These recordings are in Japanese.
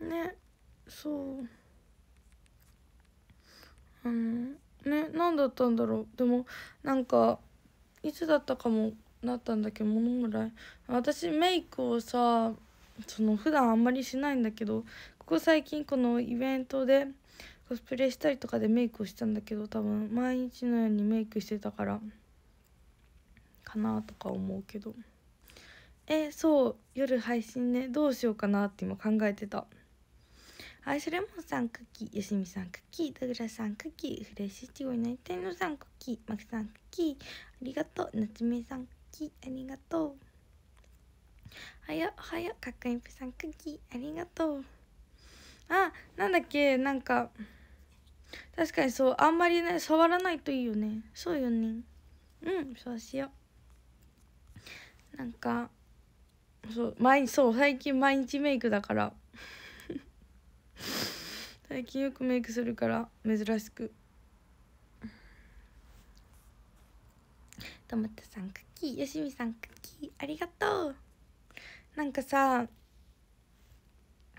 ねそうあのね何だったんだろうでもなんかいつだったかもなったんだけどものぐらい私メイクをさその普段あんまりしないんだけどここ最近このイベントでコスプレしたりとかでメイクをしたんだけど多分毎日のようにメイクしてたからかなとか思うけどえそう夜配信ねどうしようかなって今考えてた。アイスレモンさんクッキー、よしみさんクッキー、ドグラさんクッキー、フレッシュチゴになりたいのさんクッキー、マキさんクッキー、ありがとう、なつめさんクッキー、ありがとう。はや、はや、かっこいいぷさんクッキー、ありがとう。あ、なんだっけ、なんか、確かにそう、あんまりね、触らないといいよね。そうよね。うん、そうしよう。なんか、そう、毎、そう、最近毎日メイクだから。最近よくメイクするから珍しくトマトさんクッキーよしみさんクッキーありがとうなんかさ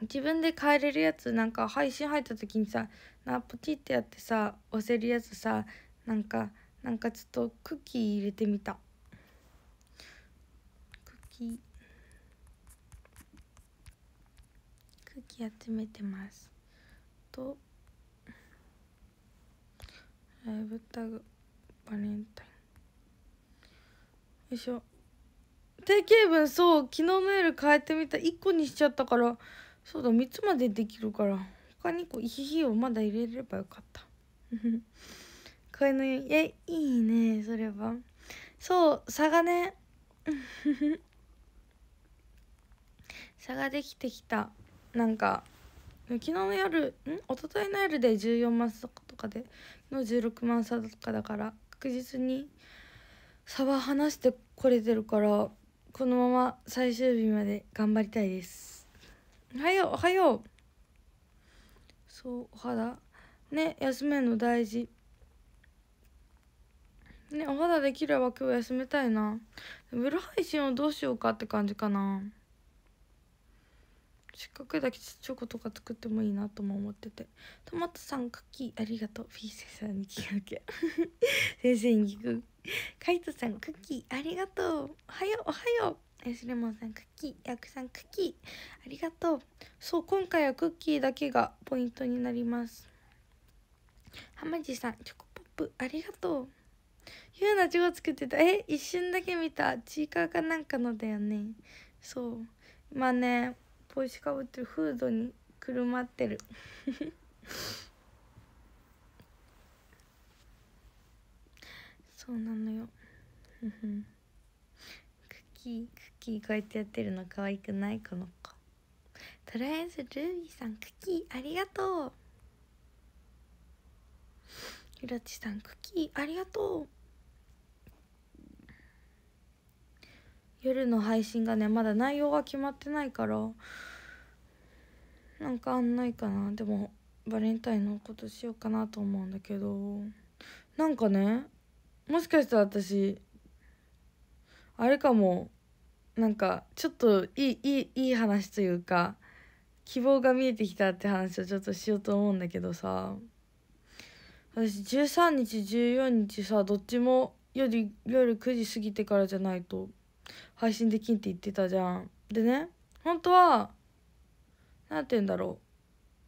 自分で変えれるやつなんか配信入った時にさなポチってやってさ押せるやつさなんかなんかちょっとクッキー入れてみたクッキーき集めてますとライブタグバレンタインよいしょ定型文そう昨日の夜変えてみた1個にしちゃったからそうだ3つまでできるから他に個イヒヒをまだ入れればよかった これのやいいねそれはそう差がね 差ができてきたなんか昨日の夜ん一昨日の夜で14万差とかでの16万差とかだから確実に差は離してこれてるからこのまま最終日まで頑張りたいですおはようおはようそうお肌ね休めるの大事ねお肌できれば今日休めたいなブル配信をどうしようかって感じかなせっかくだけチョコとか作ってもいいなとも思っててトマトさんクッキーありがとうフィーセさんに聞くけ 先生に聞くカイトさんクッキーありがとうおはようおはようエスレモンさんクッキーヤクさんクッキーありがとうそう今回はクッキーだけがポイントになります浜地さんチョコポップありがとうユうナ、チョコ作ってたえ一瞬だけ見たチーカーかなんかのだよねそうまあね帽子かぶってるフードにくるまってる そうなのよ クッキークッキーこうやってやってるの可愛くないこの子とりあえずルービーさんクッキーありがとうひらちさんクッキーありがとう夜の配信がねまだ内容が決まってないからなんかあんないかなでもバレンタインのことしようかなと思うんだけどなんかねもしかしたら私あれかもなんかちょっといいいいいい話というか希望が見えてきたって話をちょっとしようと思うんだけどさ私13日14日さどっちも夜夜9時過ぎてからじゃないと配信できんって言ってたじゃんでね本当は何て言うんだろ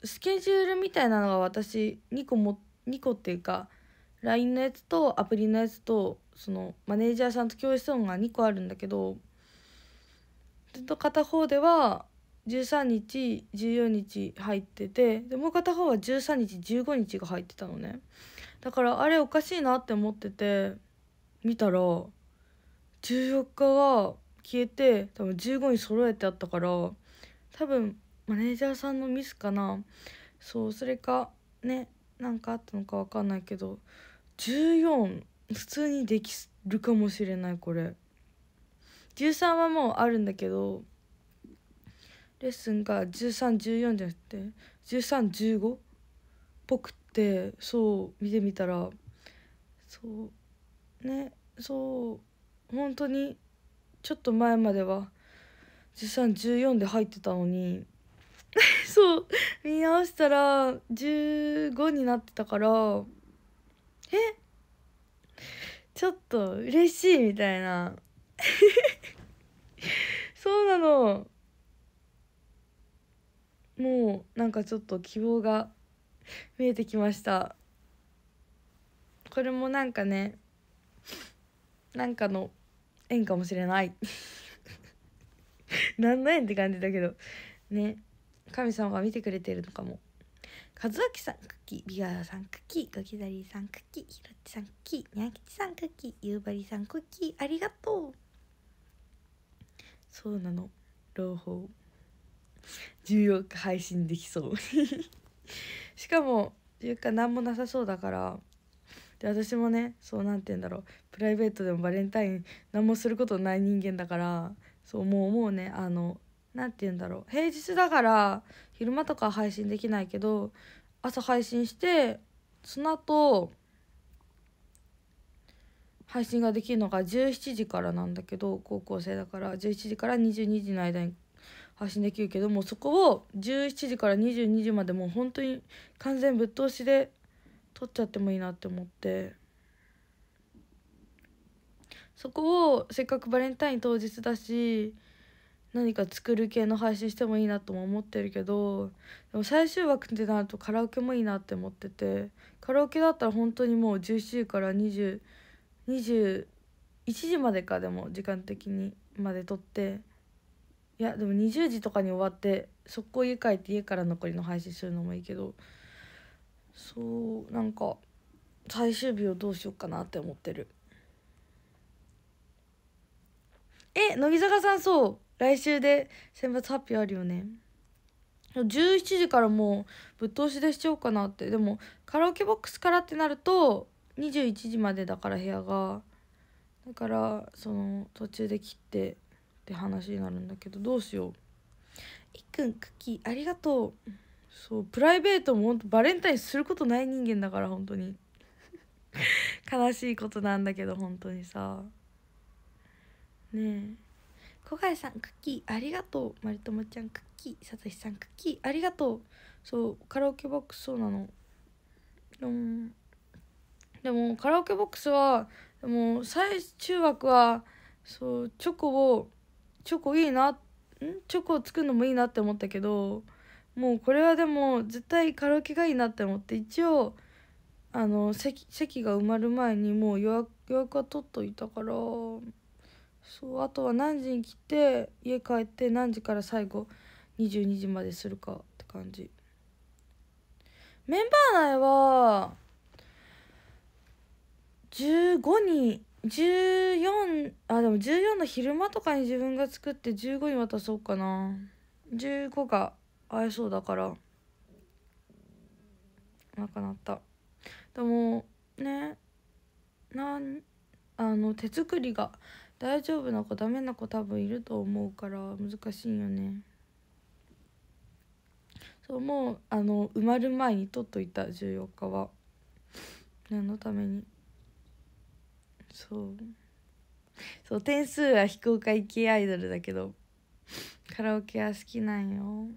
うスケジュールみたいなのが私2個も2個っていうか LINE のやつとアプリのやつとそのマネージャーさんと共有しが2個あるんだけどずっと片方では13日14日入っててでもう片方は13日15日が入ってたのねだからあれおかしいなって思ってて見たら14日は消えて多分15に揃えてあったから多分マネージャーさんのミスかなそうそれかね何かあったのか分かんないけど14普通にできるかもしれないこれ13はもうあるんだけどレッスンが1314じゃなくて1315っぽくってそう見てみたらそうねそう本当にちょっと前までは十三14で入ってたのに そう見直したら15になってたからえちょっと嬉しいみたいな そうなのもうなんかちょっと希望が見えてきましたこれもなんかねなんかの縁かもしれない何の縁って感じだけどね神様が見てくれてるのかも和明さんクッキービガーさんクッキーゴキザリーさんクッキーひろっちさんクッキーにゃんきちさんクッキーゆうさんクッキーありがとうそうなの朗報14日配信できそう しかも14日何もなさそうだからで私もねそう何て言うんだろうプライベートでもバレンタイン何もすることない人間だからそうもうもうねあの何て言うんだろう平日だから昼間とか配信できないけど朝配信してその後配信ができるのが17時からなんだけど高校生だから17時から22時の間に配信できるけどもそこを17時から22時までもう本当に完全ぶっ通しで取っちゃってもいいなって思ってそこをせっかくバレンタイン当日だし何か作る系の配信してもいいなとも思ってるけどでも最終枠ってなるとカラオケもいいなって思っててカラオケだったら本当にもう17時から2021時までかでも時間的にまで撮っていやでも20時とかに終わって速攻家帰って家から残りの配信するのもいいけど。そうなんか最終日をどうしようかなって思ってるえ乃木坂さんそう来週で選抜発表あるよね17時からもうぶっ通しでしちゃおうかなってでもカラオケボックスからってなると21時までだから部屋がだからその途中で切ってって話になるんだけどどうしよういっくんクッキーありがとうそうプライベートも本当バレンタインすることない人間だから本当に 悲しいことなんだけど本当にさねえ小貝さんクッキーありがとうまりともちゃんクッキーさとしさんクッキーありがとうそうカラオケボックスそうなのうんでもカラオケボックスはでも最終枠はそうチョコをチョコいいなんチョコを作るのもいいなって思ったけどもうこれはでも絶対カラオケがいいなって思って一応あの席席が埋まる前にもう予約予約は取っといたからそうあとは何時に来て家帰って何時から最後22時までするかって感じメンバー内は15人14あでも14の昼間とかに自分が作って15に渡そうかな15が会えそうだからなくなったでもねなんあの手作りが大丈夫な子ダメな子多分いると思うから難しいよねそうもうあの埋まる前に取っといた14日は何のためにそうそう点数は非公開系アイドルだけどカラオケは好きなんよ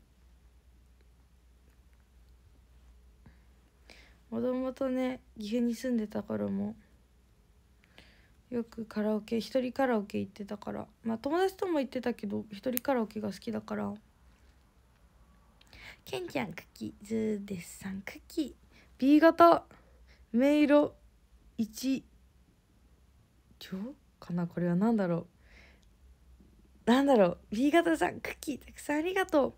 もともとね岐阜に住んでた頃もよくカラオケ一人カラオケ行ってたからまあ友達とも行ってたけど一人カラオケが好きだからケンちゃんクキズーデッサンクキ B 型目色1上かなこれは何だろう何だろう B 型さんクッキーたくさんありがとう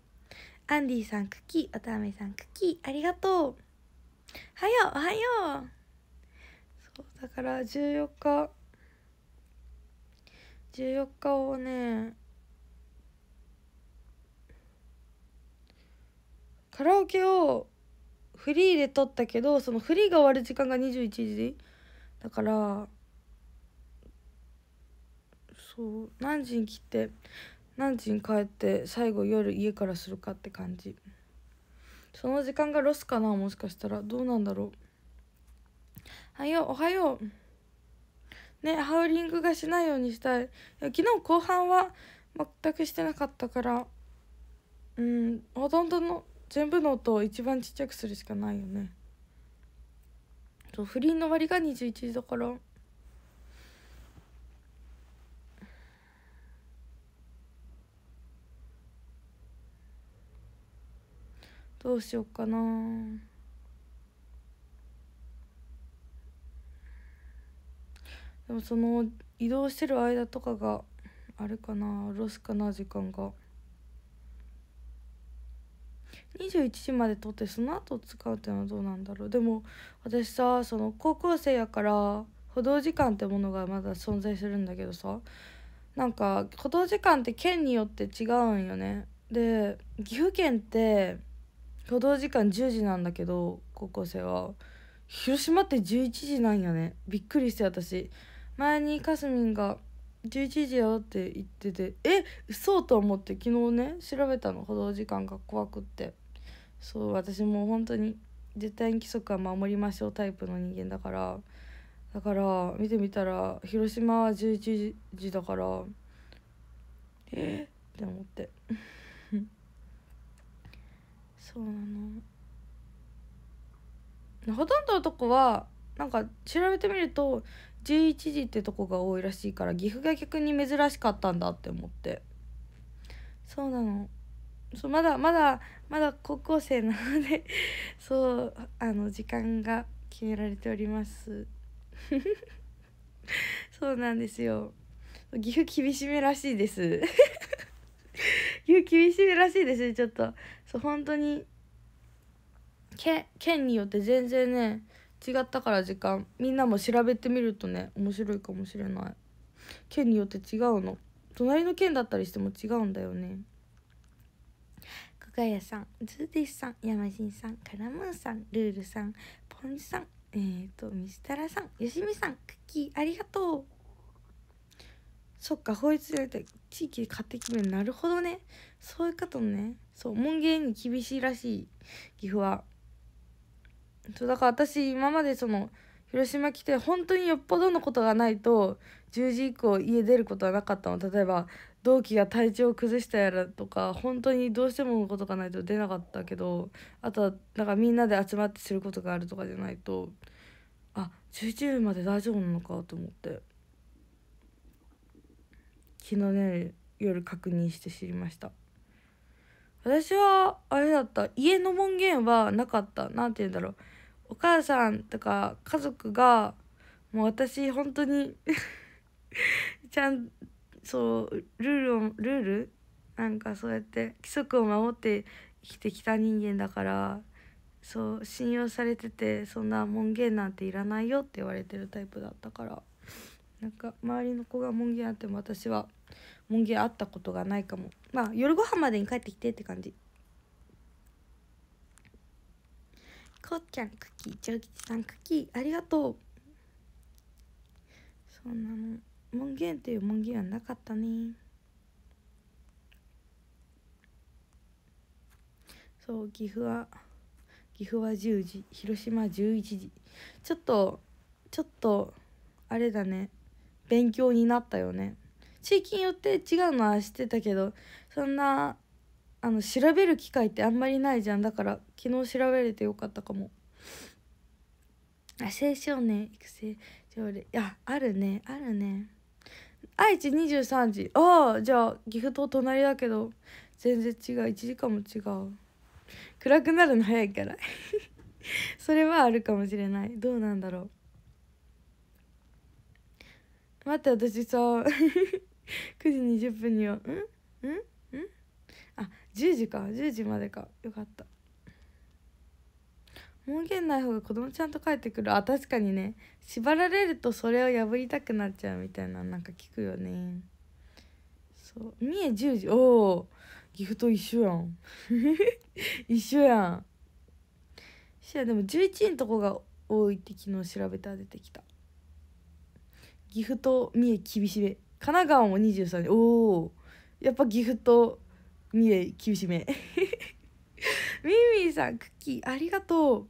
アンディさんクッキーおためさんクッキーありがとうはよおはようそうだから14日14日をねカラオケをフリーで撮ったけどそのフリーが終わる時間が21時だからそう何時に来て何時に帰って最後夜家からするかって感じその時間がロスかなもしかしたらどうなんだろうはよおはようねハウリングがしないようにしたいい昨日後半は全くしてなかったからうんほとんどの全部の音を一番ちっちゃくするしかないよねそう不倫の割が21時だからどうしようかなでもその移動してる間とかがあれかなロスかな時間が21時まで撮ってその後使うっていうのはどうなんだろうでも私さその高校生やから歩道時間ってものがまだ存在するんだけどさなんか歩道時間って県によって違うんよねで岐阜県って歩道時間10時なんだけど高校生は広島って11時なんやねびっくりして私前にかすみんが「11時よ」って言っててえ嘘と思って昨日ね調べたの歩道時間が怖くってそう私もう本当に絶対に規則は守りましょうタイプの人間だからだから見てみたら広島は11時だからえって思って。そうなのほとんどのとこはなんか調べてみると11時ってとこが多いらしいから岐阜が逆に珍しかったんだって思ってそうなのそうまだまだまだ高校生なので そうあの時間が決められております そうなんですよ岐阜厳しめらしいです 岐阜厳しめらしいですねちょっとそう本当に県によって全然ね違ったから時間みんなも調べてみるとね面白いかもしれない県によって違うの隣の県だったりしても違うんだよねかがやさんズーディスさんヤマジンさんカラムーンさんルールさんポンジさんえっ、ー、とミスタラさんよしみさんクッキーありがとうそっか法律で地域で買って決めるなるほどねそういう方とねそう門限に厳しいらしい岐阜はそうだから私今までその広島来て本当によっぽどのことがないと10時以降家出ることはなかったの例えば同期が体調を崩したやらとか本当にどうしてものことがないと出なかったけどあとはなんかみんなで集まってすることがあるとかじゃないとあ11時まで大丈夫なのかと思って。昨日ね夜確認して知りました私はあれだった家の門限はなかった何て言うんだろうお母さんとか家族がもう私本当に ちゃんそうルールをルールなんかそうやって規則を守って生きてきた人間だからそう信用されててそんな門限なんていらないよって言われてるタイプだったからなんか周りの子が門限あっても私は門限あったことがないかもまあ夜ご飯までに帰ってきてって感じこっちゃんクッキー長吉さんクッキーありがとうそんなの門限っていう門限はなかったねそう岐阜は岐阜は10時広島11時ちょっとちょっとあれだね勉強になったよね地域によって違うのは知ってたけどそんなあの調べる機会ってあんまりないじゃんだから昨日調べれてよかったかも。あ青少年育成条例ああるねあるね愛知23時ああじゃあ岐阜と隣だけど全然違う1時間も違う暗くなるの早いから それはあるかもしれないどうなんだろう待って私さ9 時20分にはうんうんうんあ10時か10時までかよかった門限ない方が子供ちゃんと帰ってくるあ確かにね縛られるとそれを破りたくなっちゃうみたいななんか聞くよねそう三重10時おおギフト一緒やん 一緒やん一緒やでも11のとこが多いって昨日調べたら出てきたギフト三重厳しめ神奈川も23人おおやっぱギフト2で厳しめ ミみミさんクッキーありがと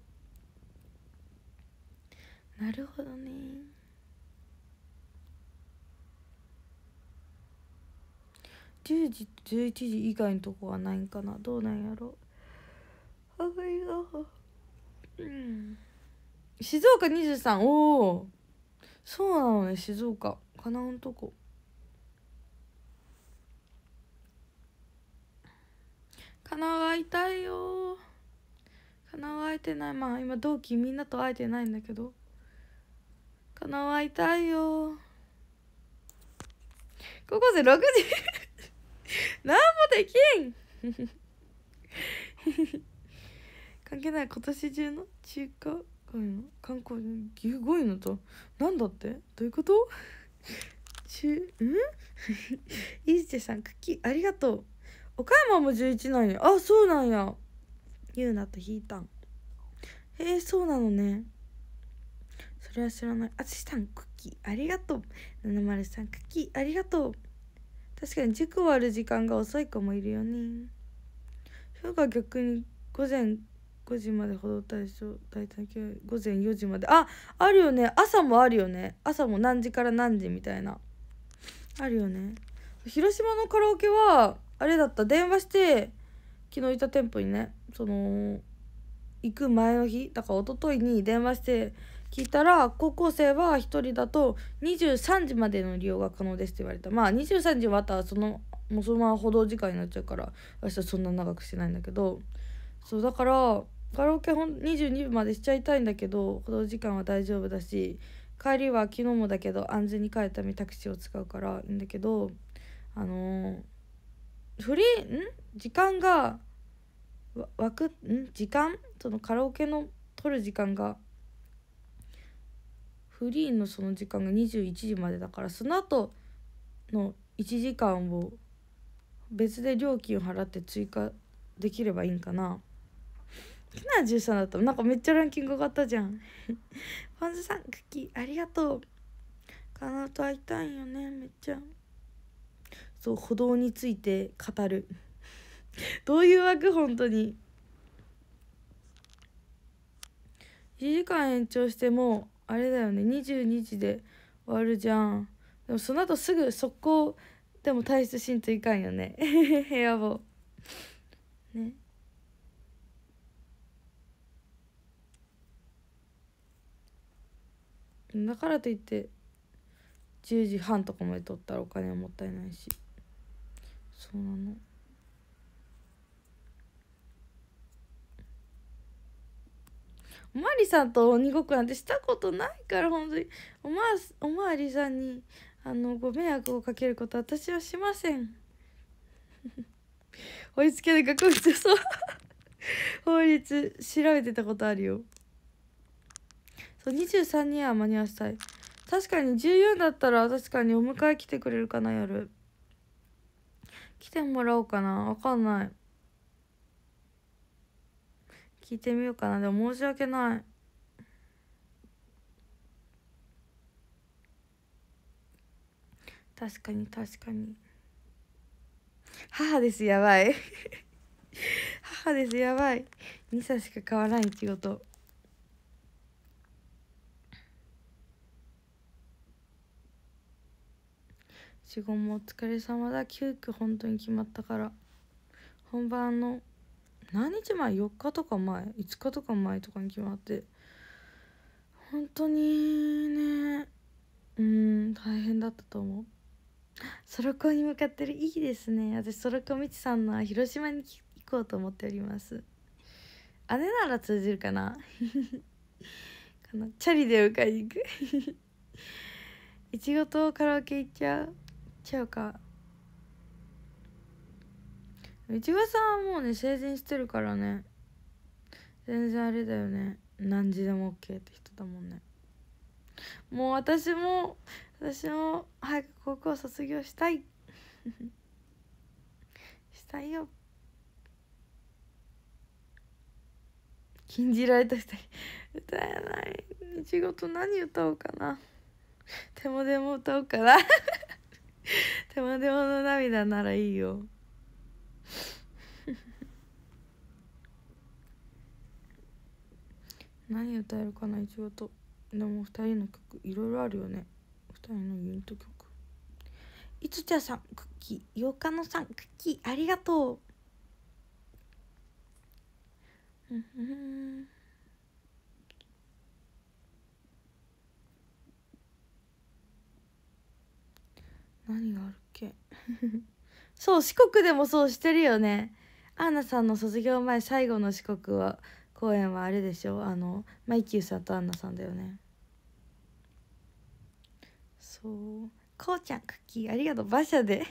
うなるほどね10時と11時以外のとこはないんかなどうなんやろあがう、うん、静岡23おおそうなのね静岡かなのとこかなが痛いよかなは会えてないまあ今同期みんなと会えてないんだけどかなは痛いよ高校生6時何もできん関係ない今年中の中華街の観光牛ご位のとなんだってどういうこと中うん イージェさんクッキーありがとう岡山も11なんやあそうなんやゆうなとひいたんへえそうなのねそれは知らないあつしさんクッキーありがとう7さんクッキーありがとう確かに塾終わる時間が遅い子もいるよね今日が逆に午前5時までほど大正大体午前4時までああるよね朝もあるよね朝も何時から何時みたいなあるよね広島のカラオケはあれだった電話して昨日いた店舗にねその行く前の日だから一昨日に電話して聞いたら高校生は1人だと23時までの利用が可能ですって言われたまあ23時終わったらそのもうそのまま歩道時間になっちゃうから私はそんな長くしてないんだけどそうだからカラオケ22分までしちゃいたいんだけど歩道時間は大丈夫だし帰りは昨日もだけど安全に帰るためにタクシーを使うからいいんだけどあのーフリーん時間が枠ん時間そのカラオケの取る時間がフリーのその時間が21時までだからその後の1時間を別で料金を払って追加できればいいんかな。きな13だったなんかめっちゃランキング上がったじゃん。ァンズさんクッキーありがとう。かなと会いたいよねめっちゃ。歩道について語るどういう枠本当に1時間延長してもあれだよね22時で終わるじゃんでもその後すぐ速攻でも退出しんといかんよね 部屋をねだからといって10時半とかまで取ったらお金はもったいないし。そうなのおまわりさんと鬼ごっこなんてしたことないから本当におまおまわりさんにあのご迷惑をかけること私はしません 追いつけない学校そう 法律調べてたことあるよそう23には間に合わせたい確かに14だったら確かにお迎え来てくれるかな夜来てもらおうかなわかんない聞いてみようかなでも申し訳ない確かに確かに母ですやばい 母ですやばい2歳しか変わらんってこと仕事もお疲れ様だ急遽本当に決まったから本番の何日前4日とか前5日とか前とかに決まって本当にねうん大変だったと思うソロコンに向かってるいいですね私ソロコミチさんの広島に行こうと思っております姉なら通じるかなこの チャリで迎えに行く いちごとカラオケ行っちゃうちゃうか内輪さんはもうね成人してるからね全然あれだよね何時でも OK って人だもんねもう私も私も早く高校卒業したい したいよ禁じられた人歌えないごと何歌おうかなでもでも歌おうかな 手もでもの涙ならいいよ 何歌えるかな一応とでも2人の曲いろいろあるよね2人のユニット曲いつちゃさんクッキーようかのさんクッキーありがとううんうん何があるっけ そう四国でもそうしてるよねアンナさんの卒業前最後の四国は公演はあれでしょあのマイキューさんとアンナさんだよねそうこうちゃんクッキーありがとう馬車で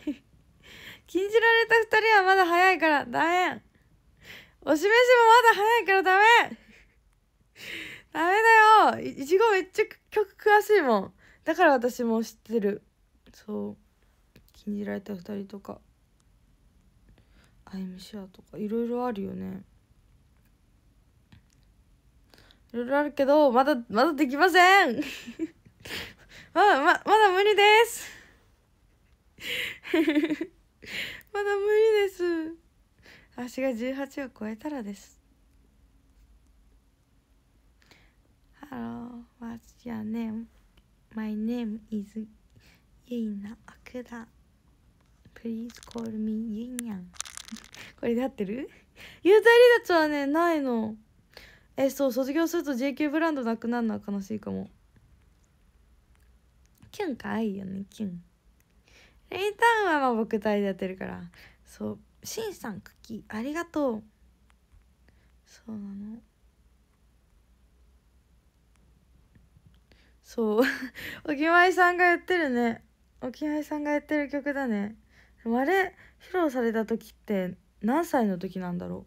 禁じられた2人はまだ早いからダメお示しもまだ早いからダメダメだよいちごめっちゃ曲詳しいもんだから私も知ってるそう信じられた2人とかアイムシェアとかいろいろあるよねいろいろあるけどまだまだできません まだままだ無理です まだ無理です足が18を超えたらですハロー what's your name? My name is ゆいなあくだ Please call me ユンヤン。これで合ってる優待離脱はね、ないの。え、そう、卒業すると JQ ブランドなくなるのは悲しいかも。キュンか愛いよね、キュン。レイタウンはまあ僕イでやってるから。そう、シンさん、クキありがとう。そうなの。そう。おきまいさんがやってるね。おきまいさんがやってる曲だね。あれ披露された時って何歳の時なんだろう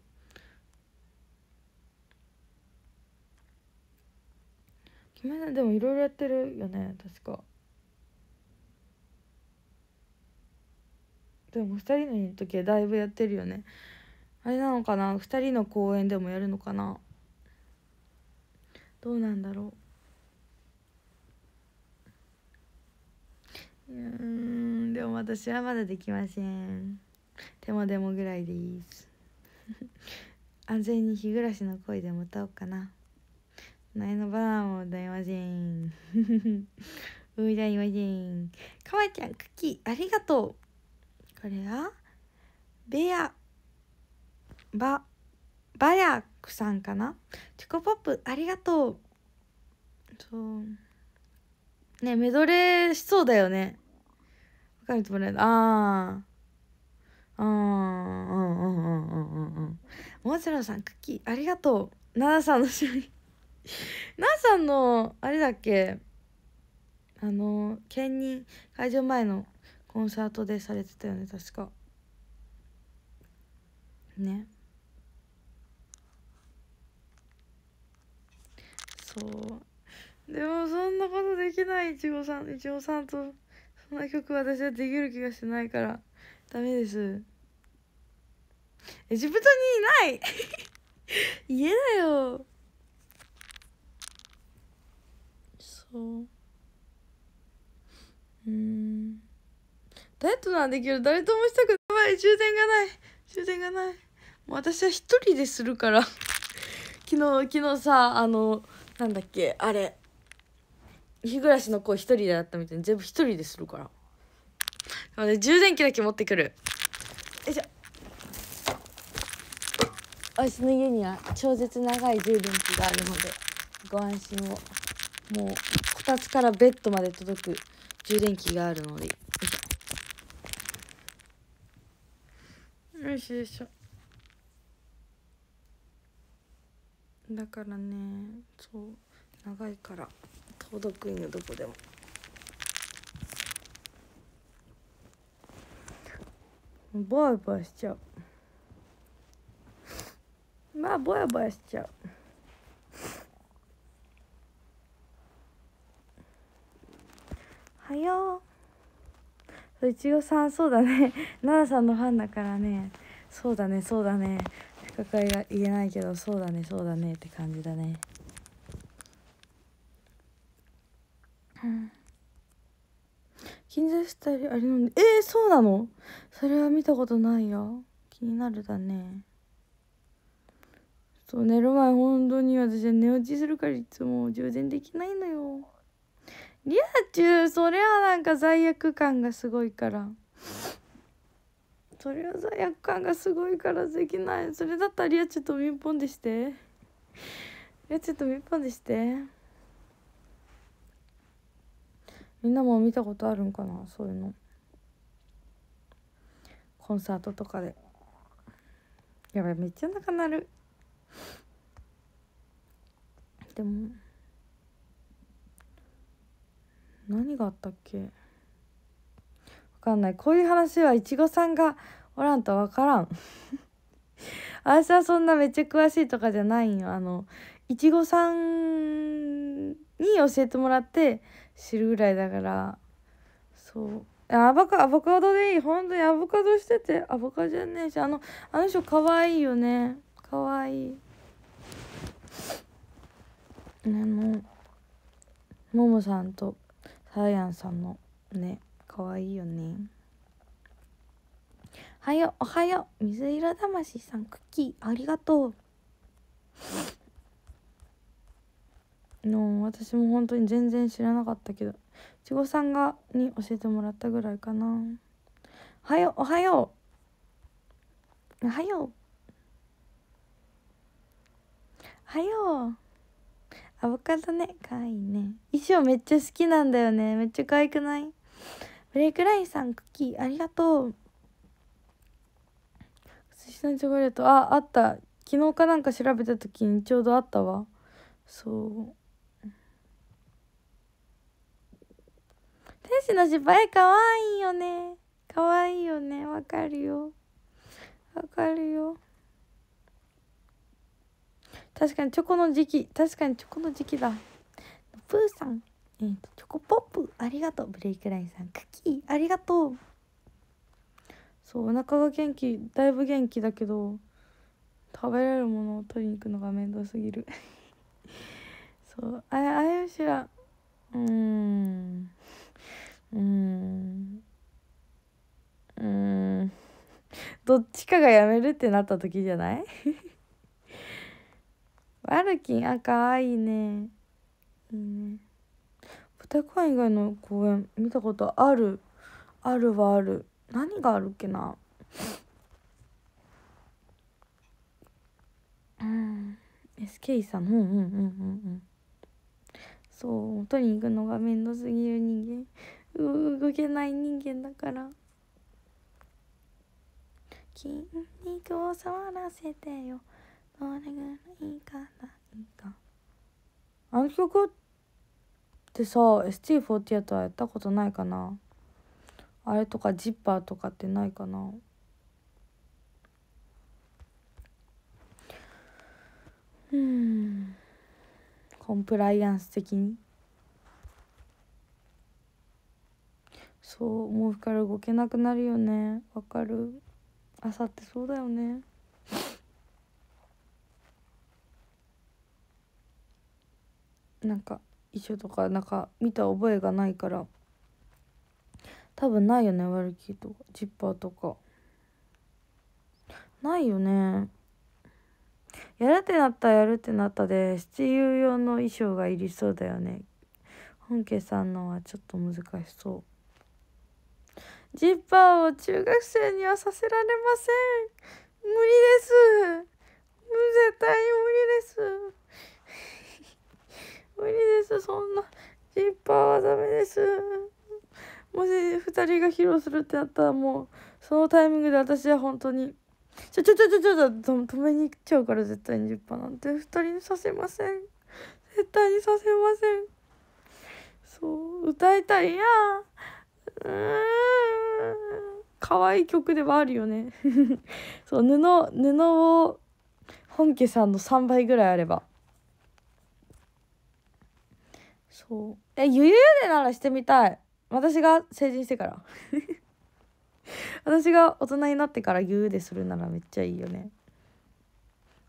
でもいろいろやってるよね確かでも2人の時はだいぶやってるよねあれなのかな2人の公演でもやるのかなどうなんだろううんでも私はまだできません手もでもぐらいでいいです 安全に日暮らしの恋でも歌おうかな苗のバナナも歌いません歌い ませんかわちゃんクッキーありがとうこれはベアババヤクさんかなチョコポップありがとうそうねメドレーしそうだよね神とブレああああうんうんうんうんうんうんちズラさんクッキーありがとう奈々さんの趣味奈々 さんのあれだっけあの兼任会場前のコンサートでされてたよね確かねそうでもそんなことできないいちごさんいちごさんとこの曲私はできる気がしないからダメですエジプトにいない家だ よそううんダイエットなんできる誰ともしたくない終電がない終電がないもう私は一人でするから昨日昨日さあのなんだっけあれ日暮らしの子一人だったみたいに全部一人でするからなで充電器だけ持ってくるよいしょ私の家には超絶長い充電器があるのでご安心をもうこたつからベッドまで届く充電器があるのでよいしょよいしょだからねそう長いから。消毒のどこでも。ぼやぼやしちゃう。まあぼやぼやしちゃう。はよう。いちごさんそうだね。奈々さんのファンだからね。そうだねそうだね。深くは言えないけどそうだねそうだねって感じだね。うんしたりあれなんでえー、そうなのそれは見たことないよ気になるだねそう寝る前本当に私は寝落ちするからいつも充電できないのよリア充それはなんか罪悪感がすごいからそれは罪悪感がすごいからできないそれだったらリア充とミンポンでしてリア充とミンポンでしてみんなも見たことあるんかなそういうのコンサートとかでやばいめっちゃ仲なるでも何があったっけ分かんないこういう話はいちごさんがおらんと分からん 私はそんなめっちゃ詳しいとかじゃないんよあのいちごさんに教えてもらって知るぐらいだからそうアボカアボカドでいい本当にアボカドしててアボカドじゃねえしあのあの人かわいいよねかわいいあのももさんとさやんさんのねかわいいよねはよおはよう水色魂さんクッキーありがとうの私も本当に全然知らなかったけどいちごさんがに教えてもらったぐらいかなおはようおはようおはようおはようアボカドねかわいいね衣装めっちゃ好きなんだよねめっちゃ可愛くないブレイクラインさんクッキーありがとう靴下のチョコレートああった昨日かなんか調べた時にちょうどあったわそう天使の芝居かわいいよね。かわいいよね。わかるよ。わかるよ。確かにチョコの時期。確かにチョコの時期だ。プーさん。えー、と、チョコポップ。ありがとう。ブレイクラインさん。クッキー。ありがとう。そう、お腹が元気。だいぶ元気だけど、食べれるものを取りに行くのが面倒すぎる。そう。あや、あやしら。うん。うんうんどっちかがやめるってなった時じゃないワルキンあかわいいねうん。ね豚公園以外の公園見たことあるあるはある何があるっけなうん SK さんうんうんうんうんうんそう音に行くのが面倒すぎる人間動けない人間だから筋肉を触らせてよどれぐらいかないかあの曲ってさ ST48 はやったことないかなあれとかジッパーとかってないかなうんコンプライアンス的に。そう思うから動けなくなるよねわかる朝ってそうだよねなんか衣装とかなんか見た覚えがないから多分ないよね悪気とかジッパーとかないよねやるってなったやるってなったで七遊用の衣装がいりそうだよね本家さんのはちょっと難しそうジッパーを中学生にはさせられません。無理です。絶対無理です。無理です。そんな、ジッパーはダメです。もし2人が披露するってなったらもう、そのタイミングで私は本当に、ちょちょちょちょちょ止めに行っちゃうから絶対にジッパーなんて2人にさせません。絶対にさせません。そう、歌いたいやうん。可愛い曲ではあるよね そう布布を本家さんの3倍ぐらいあればそうえゆゆでならしてみたい私が成人してから 私が大人になってからゆゆでするならめっちゃいいよね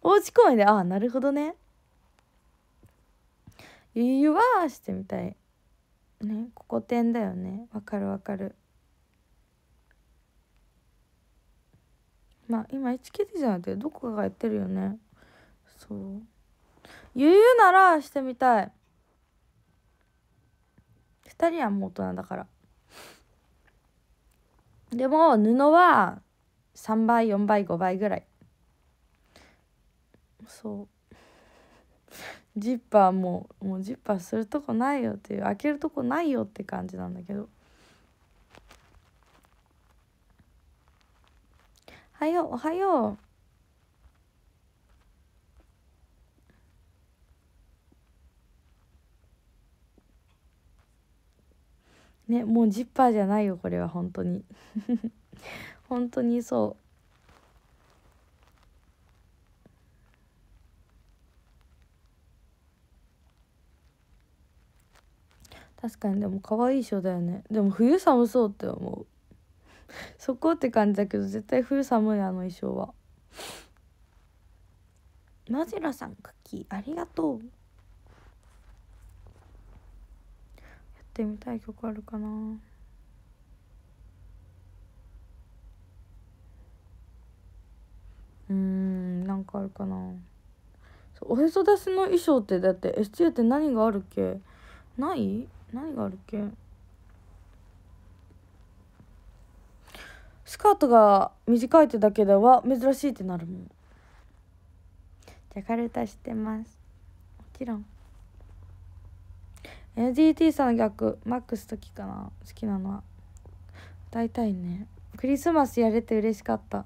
おうち公園でああなるほどねゆゆはしてみたいねここ点だよねわかるわかるまあ今 HKT じゃなくてどこかがやってるよねそう言うならしてみたい2人はもう大人だからでも布は3倍4倍5倍ぐらいそうジッパーももうジッパーするとこないよっていう開けるとこないよって感じなんだけどはようおはよう。ねもうジッパーじゃないよこれは本当に 本当にそう確かにでも可愛い衣装だよねでも冬寒そうって思うそこって感じだけど絶対冬寒いあの衣装はマジラさんクッキーありがとうやってみたい曲あるかなうんなんかあるかなおへそ出しの衣装ってだって ST って何があるっけない何があるっけスカートが短いってだけでは珍しいってなるもんジャカルタ知ってますもちろん NDT さんの逆マックス時きかな好きなのは歌いたいねクリスマスやれて嬉しかった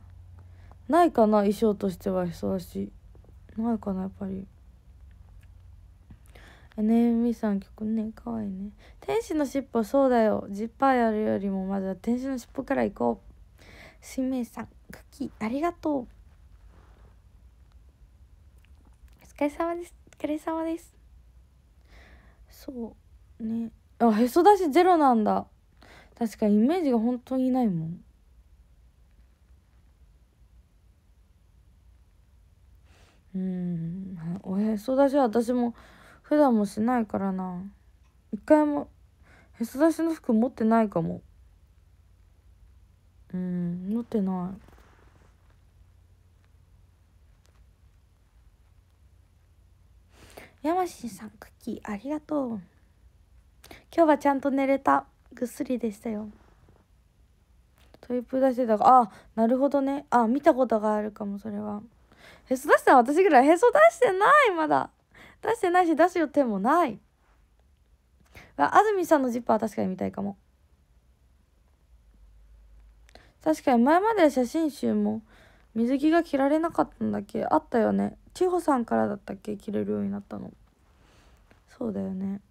ないかな衣装としては忙しいないかなやっぱり n m みさん曲ねかわいいね天使のしっぽそうだよジッパーやるよりもまずは天使のしっぽから行こうしめさんクッキーありがとうお疲れ様ですお疲れ様ですそうねあへそ出しゼロなんだ確かイメージが本当にないもんうんおへそ出しは私も普段もしないからな一回もへそ出しの服持ってないかもうん持ってない山新さんクッキーありがとう今日はちゃんと寝れたぐっすりでしたよトイプ出してたがあなるほどねあ見たことがあるかもそれはへそ出したの私ぐらいへそ出してないまだ出してないし出す予定もないあ安住さんのジッパー確かに見たいかも確かに前まで写真集も水着が着られなかったんだっけあったよね千穂さんからだったっけ着れるようになったのそうだよね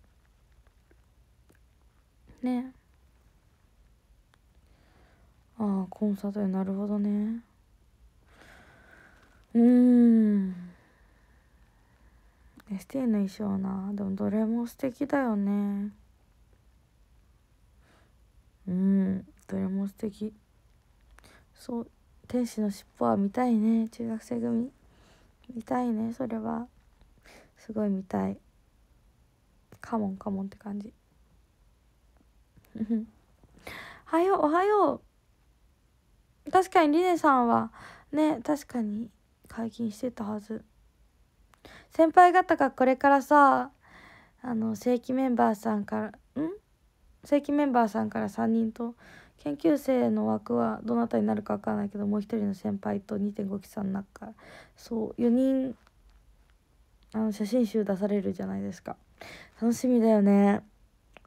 ねああコンサートでなるほどねうーん ST の衣装なでもどれも素敵だよねうんどれも素敵そう天使の尻尾は見たいね中学生組見たいねそれはすごい見たいカモンカモンって感じ はよおはよう確かにリネさんはね確かに解禁してたはず先輩方がこれからさあの正規メンバーさんからん正規メンバーさんから3人と研究生の枠はどなたになるか分からないけどもう一人の先輩と2.5期さんなんかそう4人あの写真集出されるじゃないですか楽しみだよね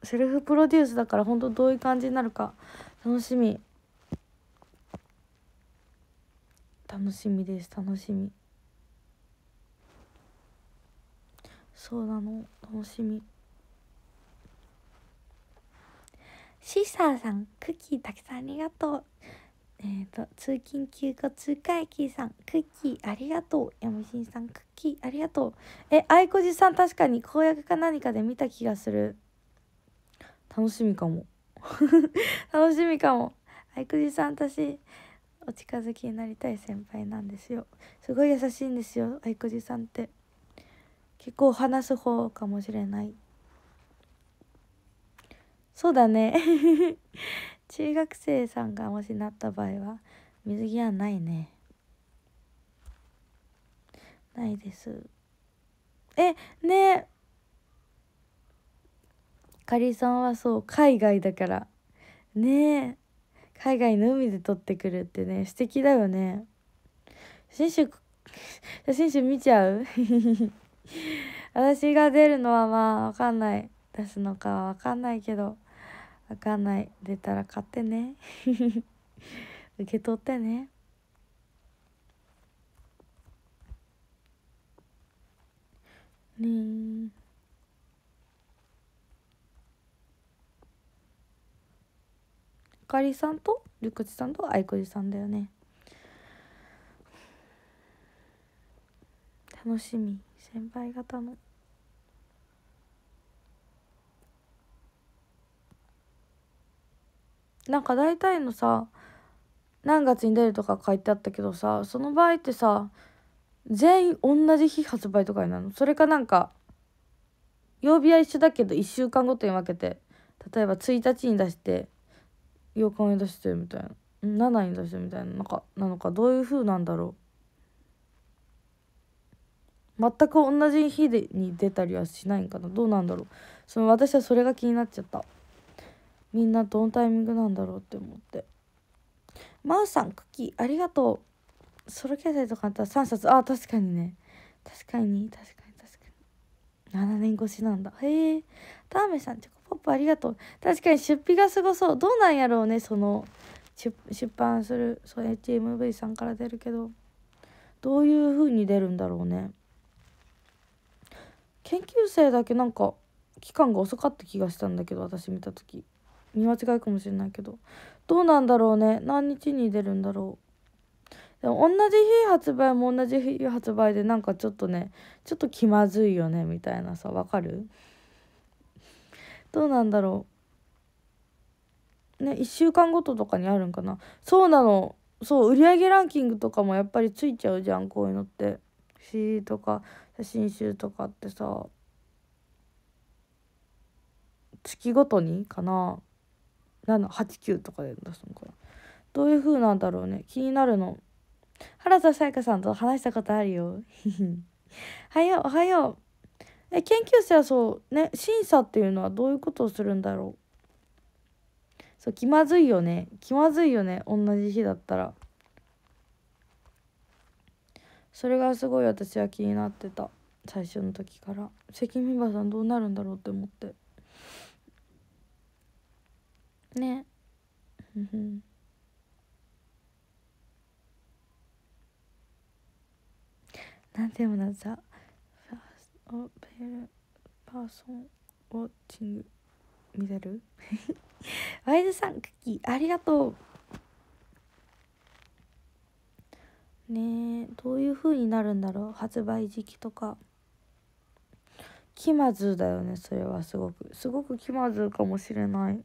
セルフプロデュースだから本当どういう感じになるか楽しみ楽しみです楽しみそうなの楽しみシーサーさん、クッキーたくさんありがとう。えっ、ー、と、通勤休暇通過駅さん、クッキーありがとう。ヤムシンさん、クッキーありがとう。え、あいこじさん確かに公約か何かで見た気がする。楽しみかも。楽しみかも。あいこじさん、私、お近づきになりたい先輩なんですよ。すごい優しいんですよ、あいこじさんって。結構話す方かもしれない。そうだね 中学生さんがもしなった場合は水着はないねないですえねかりさんはそう海外だからねえ海外の海で撮ってくるってね素敵だよね写真集写見ちゃう 私が出るのはまあわかんない出すのかわかんないけどわかんない出たら買ってね 受け取ってねねンあかりさんとりくちさんとあいこじさんだよね楽しみ先輩方の。なんか大体のさ何月に出るとか書いてあったけどさその場合ってさ全員同じ日発売とかになるのそれかなんか曜日は一緒だけど1週間ごとに分けて例えば1日に出して8日に出してみたいな7に出してみたいななんかなのかどういう風なんだろう全く同じ日でに出たりはしないんかなどうなんだろうその私はそれが気になっちゃった。みんなどのタイミングなんだろうって思ってまうさんクッキーありがとうソロ経済とかあったら3冊あ確かにね確かに確かに確かに7年越しなんだへえ田辺さんチョコポップありがとう確かに出費がすごそうどうなんやろうねその出版するそう HMV さんから出るけどどういう風に出るんだろうね研究生だけなんか期間が遅かった気がしたんだけど私見た時見間違いかもしれないけどどうなんだろうね何日に出るんだろうでも同じ日発売も同じ日発売でなんかちょっとねちょっと気まずいよねみたいなさわかるどうなんだろうね1週間ごととかにあるんかなそうなのそう売上ランキングとかもやっぱりついちゃうじゃんこういうのって CD とか写真集とかってさ月ごとにかな789とかで出すのかなどういう風なんだろうね気になるの原田彩加さんと話したことあるよはよおはようえ研究生はそうね審査っていうのはどういうことをするんだろうそう気まずいよね気まずいよね同じ日だったらそれがすごい私は気になってた最初の時から関美馬さんどうなるんだろうって思って。ねなんていうのザ・ファースト・ペル・パーソン・ウォッチング見せるワイズさんクッキーありがとうねえどういうふうになるんだろう発売時期とか気まずだよねそれはすごくすごく気まずかもしれない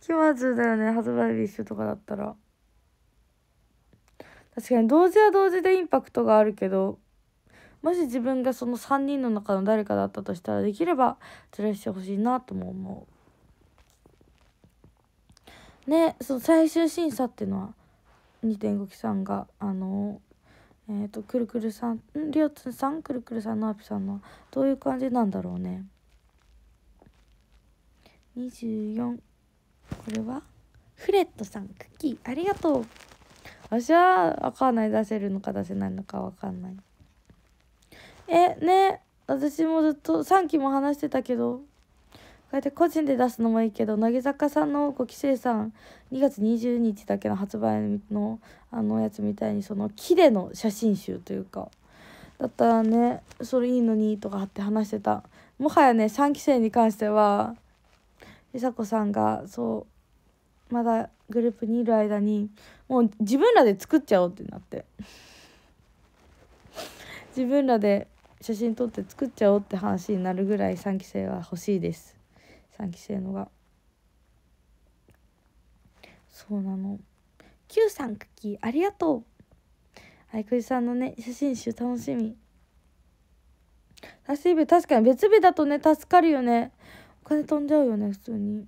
気まずだよね発売日一緒とかだったら確かに同時は同時でインパクトがあるけどもし自分がその3人の中の誰かだったとしたらできればずらしてほしいなとも思うねその最終審査っていうのは2.5期さんがあのえっ、ー、とくるくるさんりょつさんくるくるさんのーピさんのどういう感じなんだろうね24これはフレットさんクッキーありがとう私は分かんない出せるのか出せないのか分かんないえね私もずっと3期も話してたけどこうやって個人で出すのもいいけど乃木坂さんのご期生さん2月20日だけの発売のあのやつみたいにその木での写真集というかだったらねそれいいのにとかって話してたもはやね3期生に関しては梨さこさんがそうまだグループにいる間にもう自分らで作っちゃおうってなって 自分らで写真撮って作っちゃおうって話になるぐらい3期生は欲しいです3期生のがそうなの Q さんクッキーありがとうあいくじさんのね写真集楽しみ足し部確かに別日だとね助かるよねお金飛んじゃうよね普通に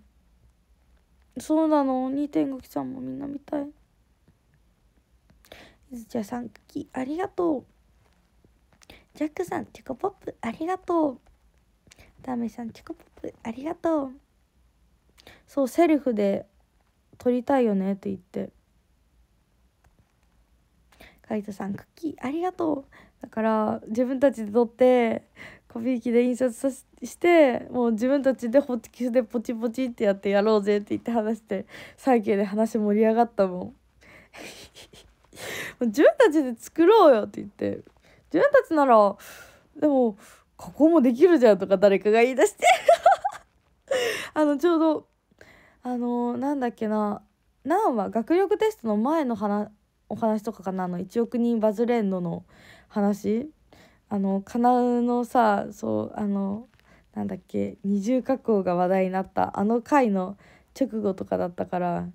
そうなの2.5期さんもみんな見たいいずちゃん3期ありがとうジャックさんチョコポップありがとうダメさんチョコポップありがとうそうセルフで撮りたいよねって言ってカイトさんクッキーありがとうだから自分たちで取ってコピー機で印刷さしてもう自分たちでホッチキスでポチポチってやってやろうぜって言って話して最近で話盛り上がったもん 自分たちで作ろうよって言って自分たちならでもここもできるじゃんとか誰かが言い出して あのちょうどあのなんだっけな何は学力テストの前の話お話とかかなあの1億人バズレンドの話あのかなうのさそうあのなんだっけ二重加工が話題になったあの回の直後とかだったから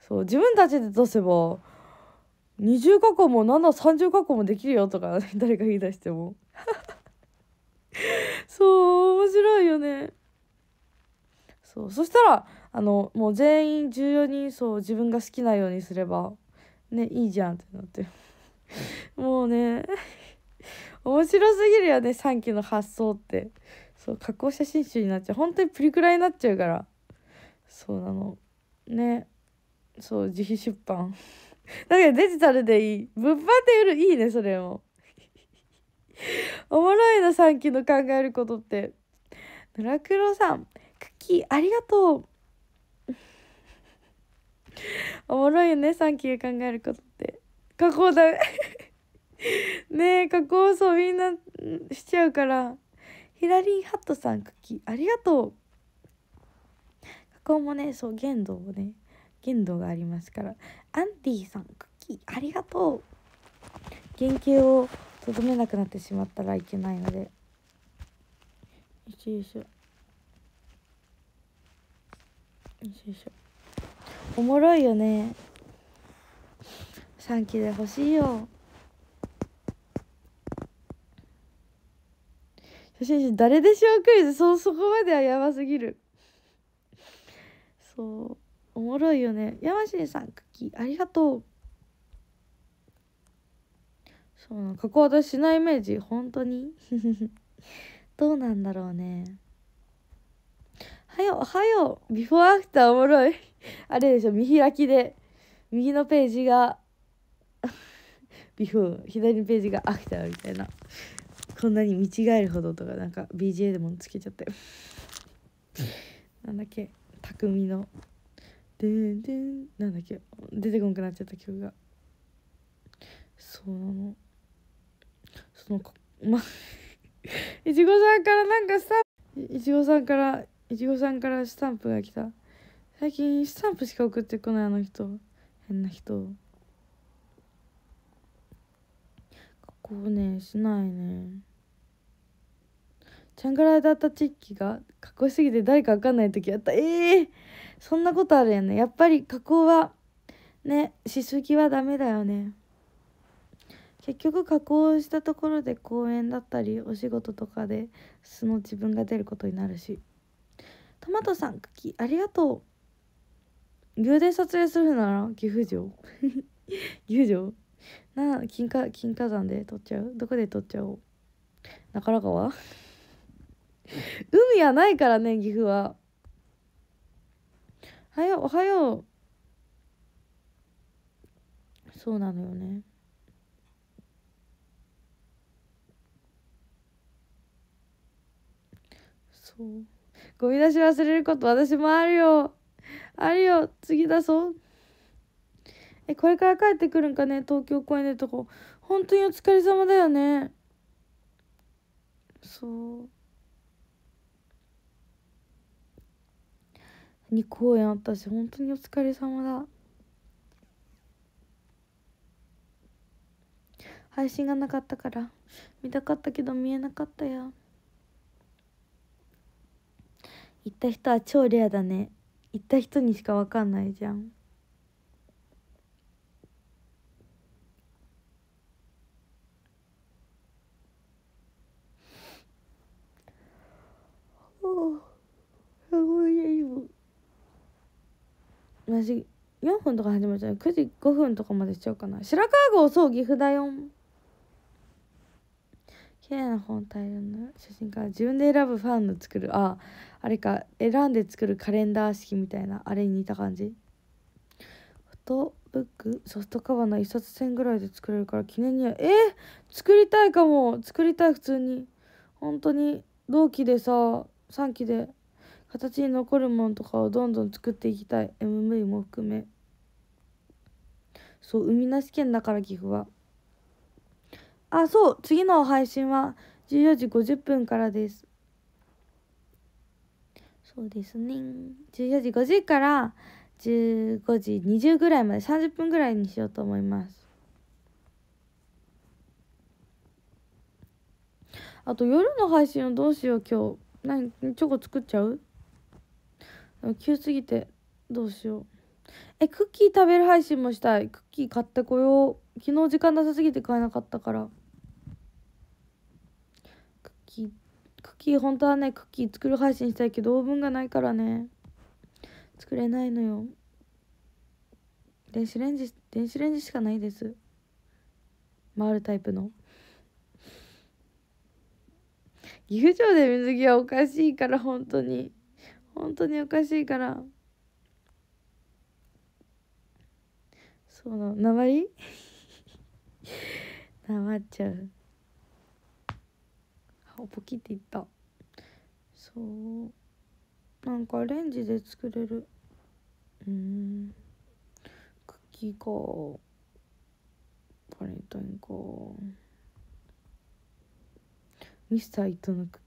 そう自分たちで出せば二重加工もなんだ三重加工もできるよとか 誰か言い出しても そう面白いよねそうそしたらあのもう全員14人そう自分が好きなようにすればねいいじゃんってなって。もうね面白すぎるよね3期の発想ってそう加工写真集になっちゃう本当にプリクラになっちゃうからそうなのねそう自費出版だけどデジタルでいい物販で売るいいねそれも おもろいな3期の考えることって村ラクさんクッキーありがとう おもろいよね3期が考えることって加工だ ねえ加工そうみんなしちゃうからヒラリー・ハットさんクッキーありがとう加工もねそう限度をね限度がありますからアンディさんクッキーありがとう原型をとどめなくなってしまったらいけないのでよいしょよいしょよいしょおもろいよねューで欲しいよ初心者誰でしょうクイズそそこまではやばすぎるそうおもろいよね山新さんクッキーありがとうそうなここ私しないイメージ本当に どうなんだろうねはよはよビフォーアフターおもろいあれでしょ見開きで右のページがビフォー左のページがアフターみたいなこんなに見違えるほどとかなんか BGA でもつけちゃってなんだっけ匠のでんでんなんだっけ出てこんくなっちゃった曲がそうなのそのま いちごさんからなんかスタンプいちごさんからいちごさんからスタンプが来た最近スタンプしか送ってこないあの人変な人こうねしないねちゃんから当たったチッキが加工しすぎて誰か分かんない時やったえー、そんなことあるよねやっぱり加工はねしすぎはダメだよね結局加工したところで公演だったりお仕事とかで素の自分が出ることになるしトマトさんきありがとう牛で撮影するなら岐阜城岐阜城な金華金華山で撮っちゃうどこで撮っちゃおう中良川海はないからね岐阜ははよおはようそうなのよねそうゴミ出し忘れること私もあるよあるよ次出そうえこれから帰ってくるんかね東京公演でとこ本当にお疲れ様だよねそう2公演あったし本当にお疲れ様だ配信がなかったから見たかったけど見えなかったよ行った人は超レアだね行った人にしか分かんないじゃんごいよ私4分とか始まっちゃう9時5分とかまでしちゃうかな白川郷そう岐阜だよ綺麗な本大量の写真から自分で選ぶファンの作るああれか選んで作るカレンダー式みたいなあれに似た感じフォトブックソフトカバーの1冊線ぐらいで作れるから記念にはえー、作りたいかも作りたい普通に本当に同期でさ3期で形に残るものとかをどんどん作っていきたい MV も含めそう海なし県だから岐阜はあそう次の配信は14時50分からですそうですね14時50時から15時20ぐらいまで30分ぐらいにしようと思いますあと夜の配信をどうしよう今日何チョコ作っちゃう急すぎてどうしようえクッキー食べる配信もしたいクッキー買ってこよう昨日時間なさすぎて買えなかったからクッキークッキー本当はねクッキー作る配信したいけどオーブンがないからね作れないのよ電子レンジ電子レンジしかないです回るタイプの岐阜城で水着はおかしいから本当に本当におかしいからそうなのまりなま っちゃうあポキっていったそうなんかレンジで作れるうんクッキーかバレンタインかミスター糸のクッ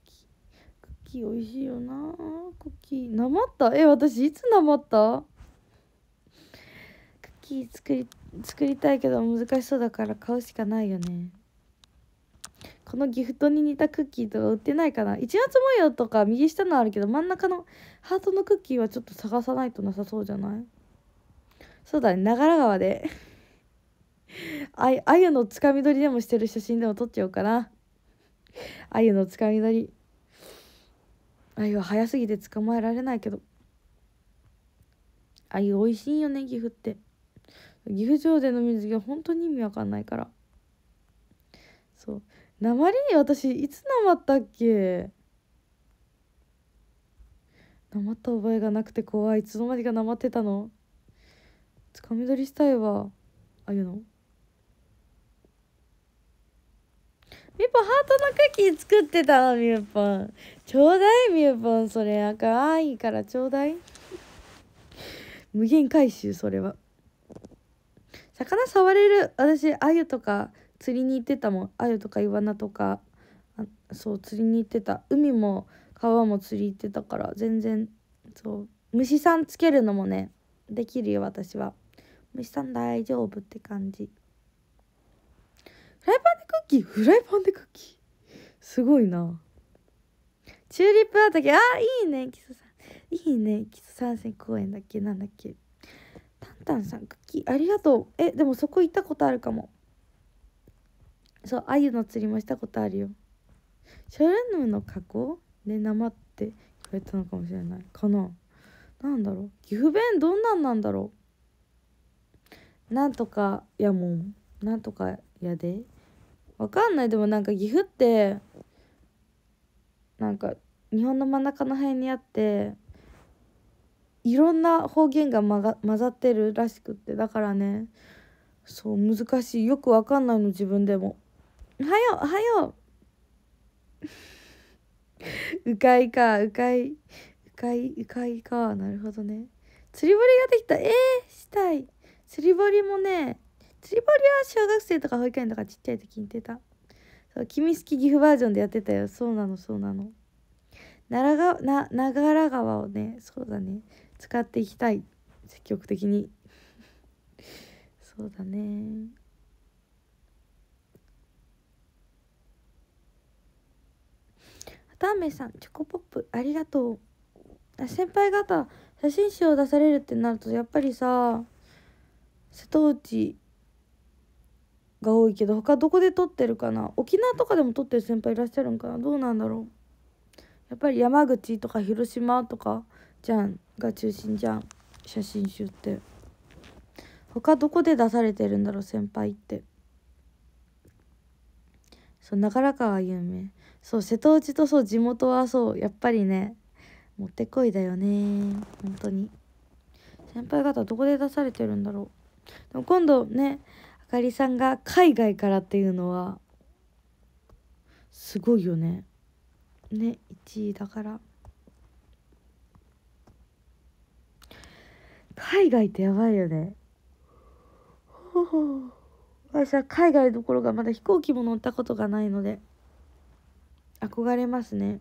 キー美味しいよなクッキーなまったえ私いつなまったクッキー作り作りたいけど難しそうだから買うしかないよねこのギフトに似たクッキーとか売ってないかな1月模様とか右下のあるけど真ん中のハートのクッキーはちょっと探さないとなさそうじゃないそうだね長良川であゆのつかみ取りでもしてる写真でも撮っちゃおうかなあゆのつかみ取りあゆは早すぎて捕まえられないけどあゆ美味しいよね岐阜って岐阜城での水着は本当に意味わかんないからそう鉛私いつなまったっけなまった覚えがなくて怖いいつの間にかなまってたのつかみ取りしたいわあゆのみぽハートのクッキー作ってたのみゆぽんちょうだいみゆぽんそれあかいいからちょうだい無限回収それは魚触れる私アユとか釣りに行ってたもんアユとかイワナとかそう釣りに行ってた海も川も釣り行ってたから全然そう虫さんつけるのもねできるよ私は虫さん大丈夫って感じライパンでクッキーフライパンでクッキーすごいなチューリップ畑あいいねキスさんいいねキス参戦公園だっけなんだっけタンタンさんクッキーありがとうえでもそこ行ったことあるかもそうアユの釣りもしたことあるよシャルヌの加工で生って言われたのかもしれないかななんだろう岐阜弁どんなんなんだろうなんとかやもんなんとかやでわかんないでもなんか岐阜ってなんか日本の真ん中の辺にあっていろんな方言が混ざってるらしくってだからねそう難しいよくわかんないの自分でも。はよはよ うかいかうかいうかいうかいかなるほどね釣り堀ができたえー、したい釣り堀もね釣り堀は小学生とか保育園とかちっちゃい時に出たそう君好き岐阜バージョンでやってたよそうなのそうなのな長良川をねそうだね使っていきたい積極的に そうだねターメさんチョコポップありがとう先輩方写真集を出されるってなるとやっぱりさ瀬戸内が多いけど他どこで撮ってるかな沖縄とかでも撮ってる先輩いらっしゃるんかなどうなんだろうやっぱり山口とか広島とかじゃんが中心じゃん写真集って他どこで出されてるんだろう先輩ってそう長良川有名そう瀬戸内とそう地元はそうやっぱりねもってこいだよね本当に先輩方どこで出されてるんだろうでも今度ねかりさんが海外からっていうのはすごいよねね1位だから海外ってやばいよねほほ私は海外どころかまだ飛行機も乗ったことがないので憧れますね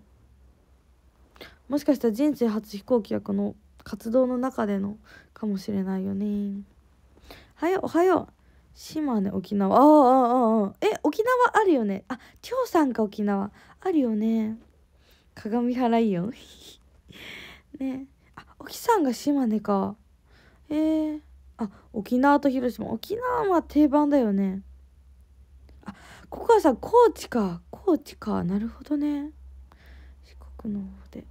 もしかしたら人生初飛行機はこの活動の中でのかもしれないよねはよおはよう島根沖縄あああああえ沖縄あるよねあきょうさんか沖縄あるよね鏡原イオンねあ沖さんが島根かえー、あ沖縄と広島沖縄は定番だよねあここはさ高知か高知かなるほどね四国の方で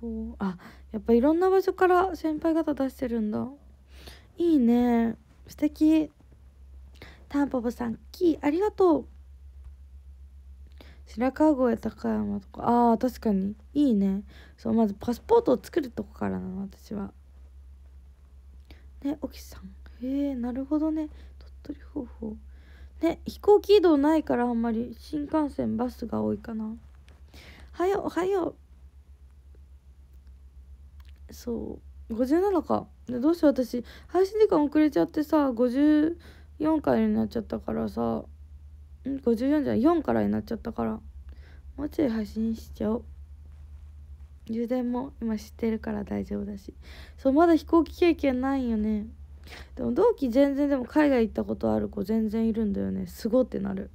そうあやっぱいろんな場所から先輩方出してるんだいいね素敵タンポポさんキーありがとう白川越高山とかああ確かにいいねそうまずパスポートを作るとこからなの私はね沖さんへえなるほどね鳥取方法ね飛行機移動ないからあんまり新幹線バスが多いかなはよはよそう57かどうして私配信時間遅れちゃってさ54回になっちゃったからさん54じゃない4からになっちゃったからもうちょい配信しちゃおう充電も今知ってるから大丈夫だしそうまだ飛行機経験ないよねでも同期全然でも海外行ったことある子全然いるんだよねすごってなる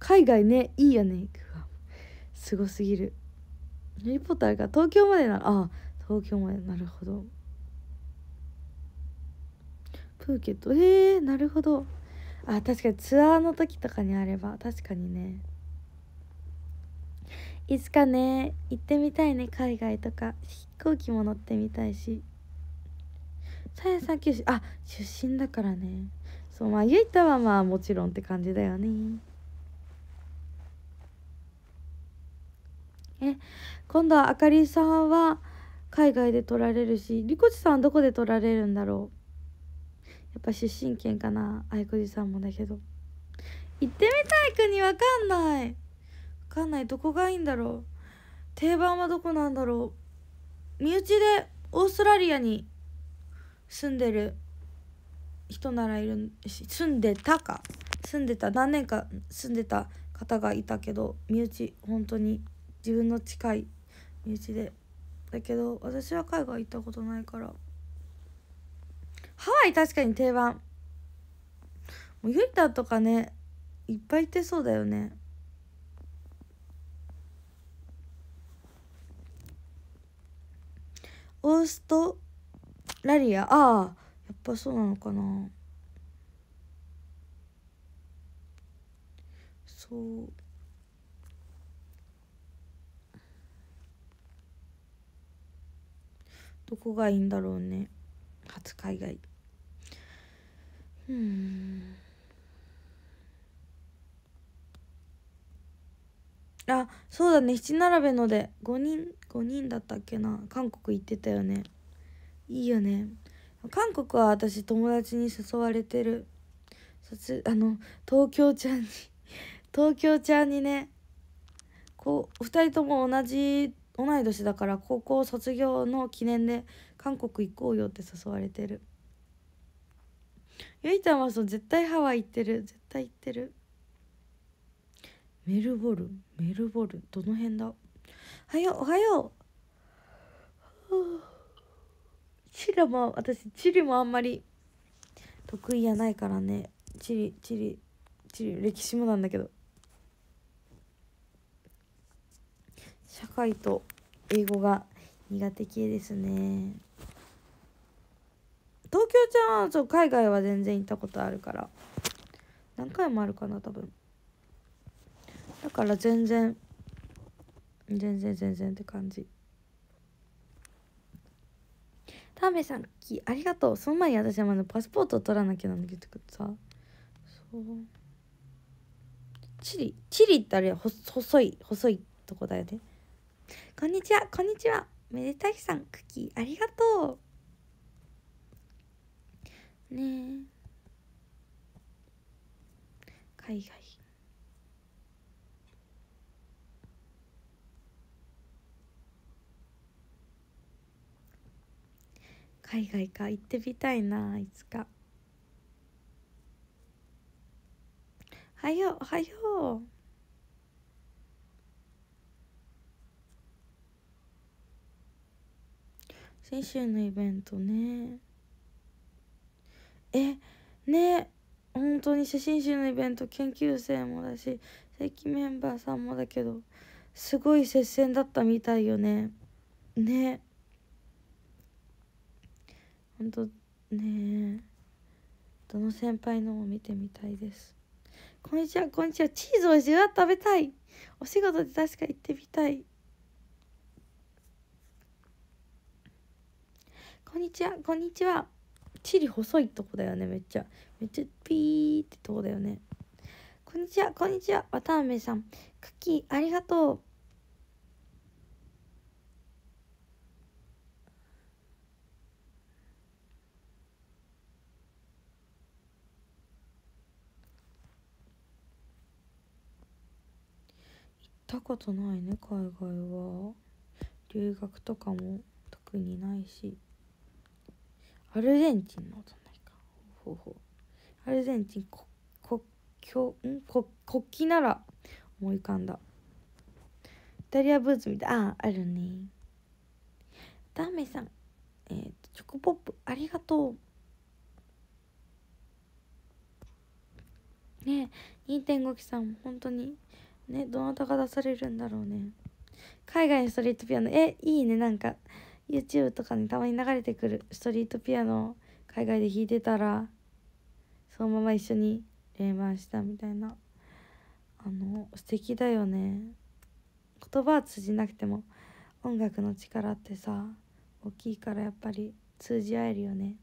海外ねいいよね行くわすごすぎるリポーターあか東京までならああ東京までなるほどプーケットえー、なるほどあ確かにツアーの時とかにあれば確かにねいつかね行ってみたいね海外とか飛行機も乗ってみたいしさやさん九州あ出身だからねそうまあゆいたはまあもちろんって感じだよねえ今度はあかりさんは海外で取られるしリコチさんはどこで取られるんだろうやっぱ出身県かな愛子じさんもだけど行ってみたい国わかんないわかんないどこがいいんだろう定番はどこなんだろう身内でオーストラリアに住んでる人ならいるし住んでたか住んでた何年か住んでた方がいたけど身内本当に自分の近い身内でだけど私は海外行ったことないからハワイ確かに定番もうユイタとかねいっぱい行ってそうだよねオーストラリアああやっぱそうなのかなそうどこがいいんだろうね初海外うんあそうだね七並べので5人5人だったっけな韓国行ってたよねいいよね韓国は私友達に誘われてるそつあの東京ちゃんに東京ちゃんにねこう2人とも同じ同い年だから高校卒業の記念で韓国行こうよって誘われてるゆいちゃんはそう絶対ハワイ行ってる絶対行ってるメルボルンメルボルンどの辺だはよおはようチリも私チリもあんまり得意やないからねチリチリチリ歴史もなんだけど社会と英語が苦手系ですね東京ちゃんはそう海外は全然行ったことあるから何回もあるかな多分だから全然全然全然って感じ田辺さんきありがとうその前に私はまだパスポートを取らなきゃなんだけどさそうチリチリってあれ細い細いとこだよねこんにちは、こんにちは。めでたいさん、クッキー、ありがとう。ねえ。海外。海外か行ってみたいないつかはようはよう先週のイベントねえね本当に写真集のイベント研究生もだし正規メンバーさんもだけどすごい接戦だったみたいよねねほんとねどの先輩のも見てみたいですこんにちはこんにちはチーズをじ分は食べたいお仕事で確か行ってみたいこんにちはこんにちはチリ細いとこだよねめっちゃめっちゃピーってとこだよねこんにちはこんにちはわたあめさんクッキーありがとう行ったことないね海外は留学とかも特にないしアルゼンチンの音ないかほうほうアルゼンチン国境ん国国旗なら思い浮かんだイタリアブーツみたいああるねダメさんえっ、ー、とチョコポップありがとうねえ2.5期さん本当にねどなたが出されるんだろうね海外のストリートピアノえいいねなんか YouTube とかにたまに流れてくるストリートピアノ海外で弾いてたらそのまま一緒に練馬したみたいなあの素敵だよね言葉は通じなくても音楽の力ってさ大きいからやっぱり通じ合えるよね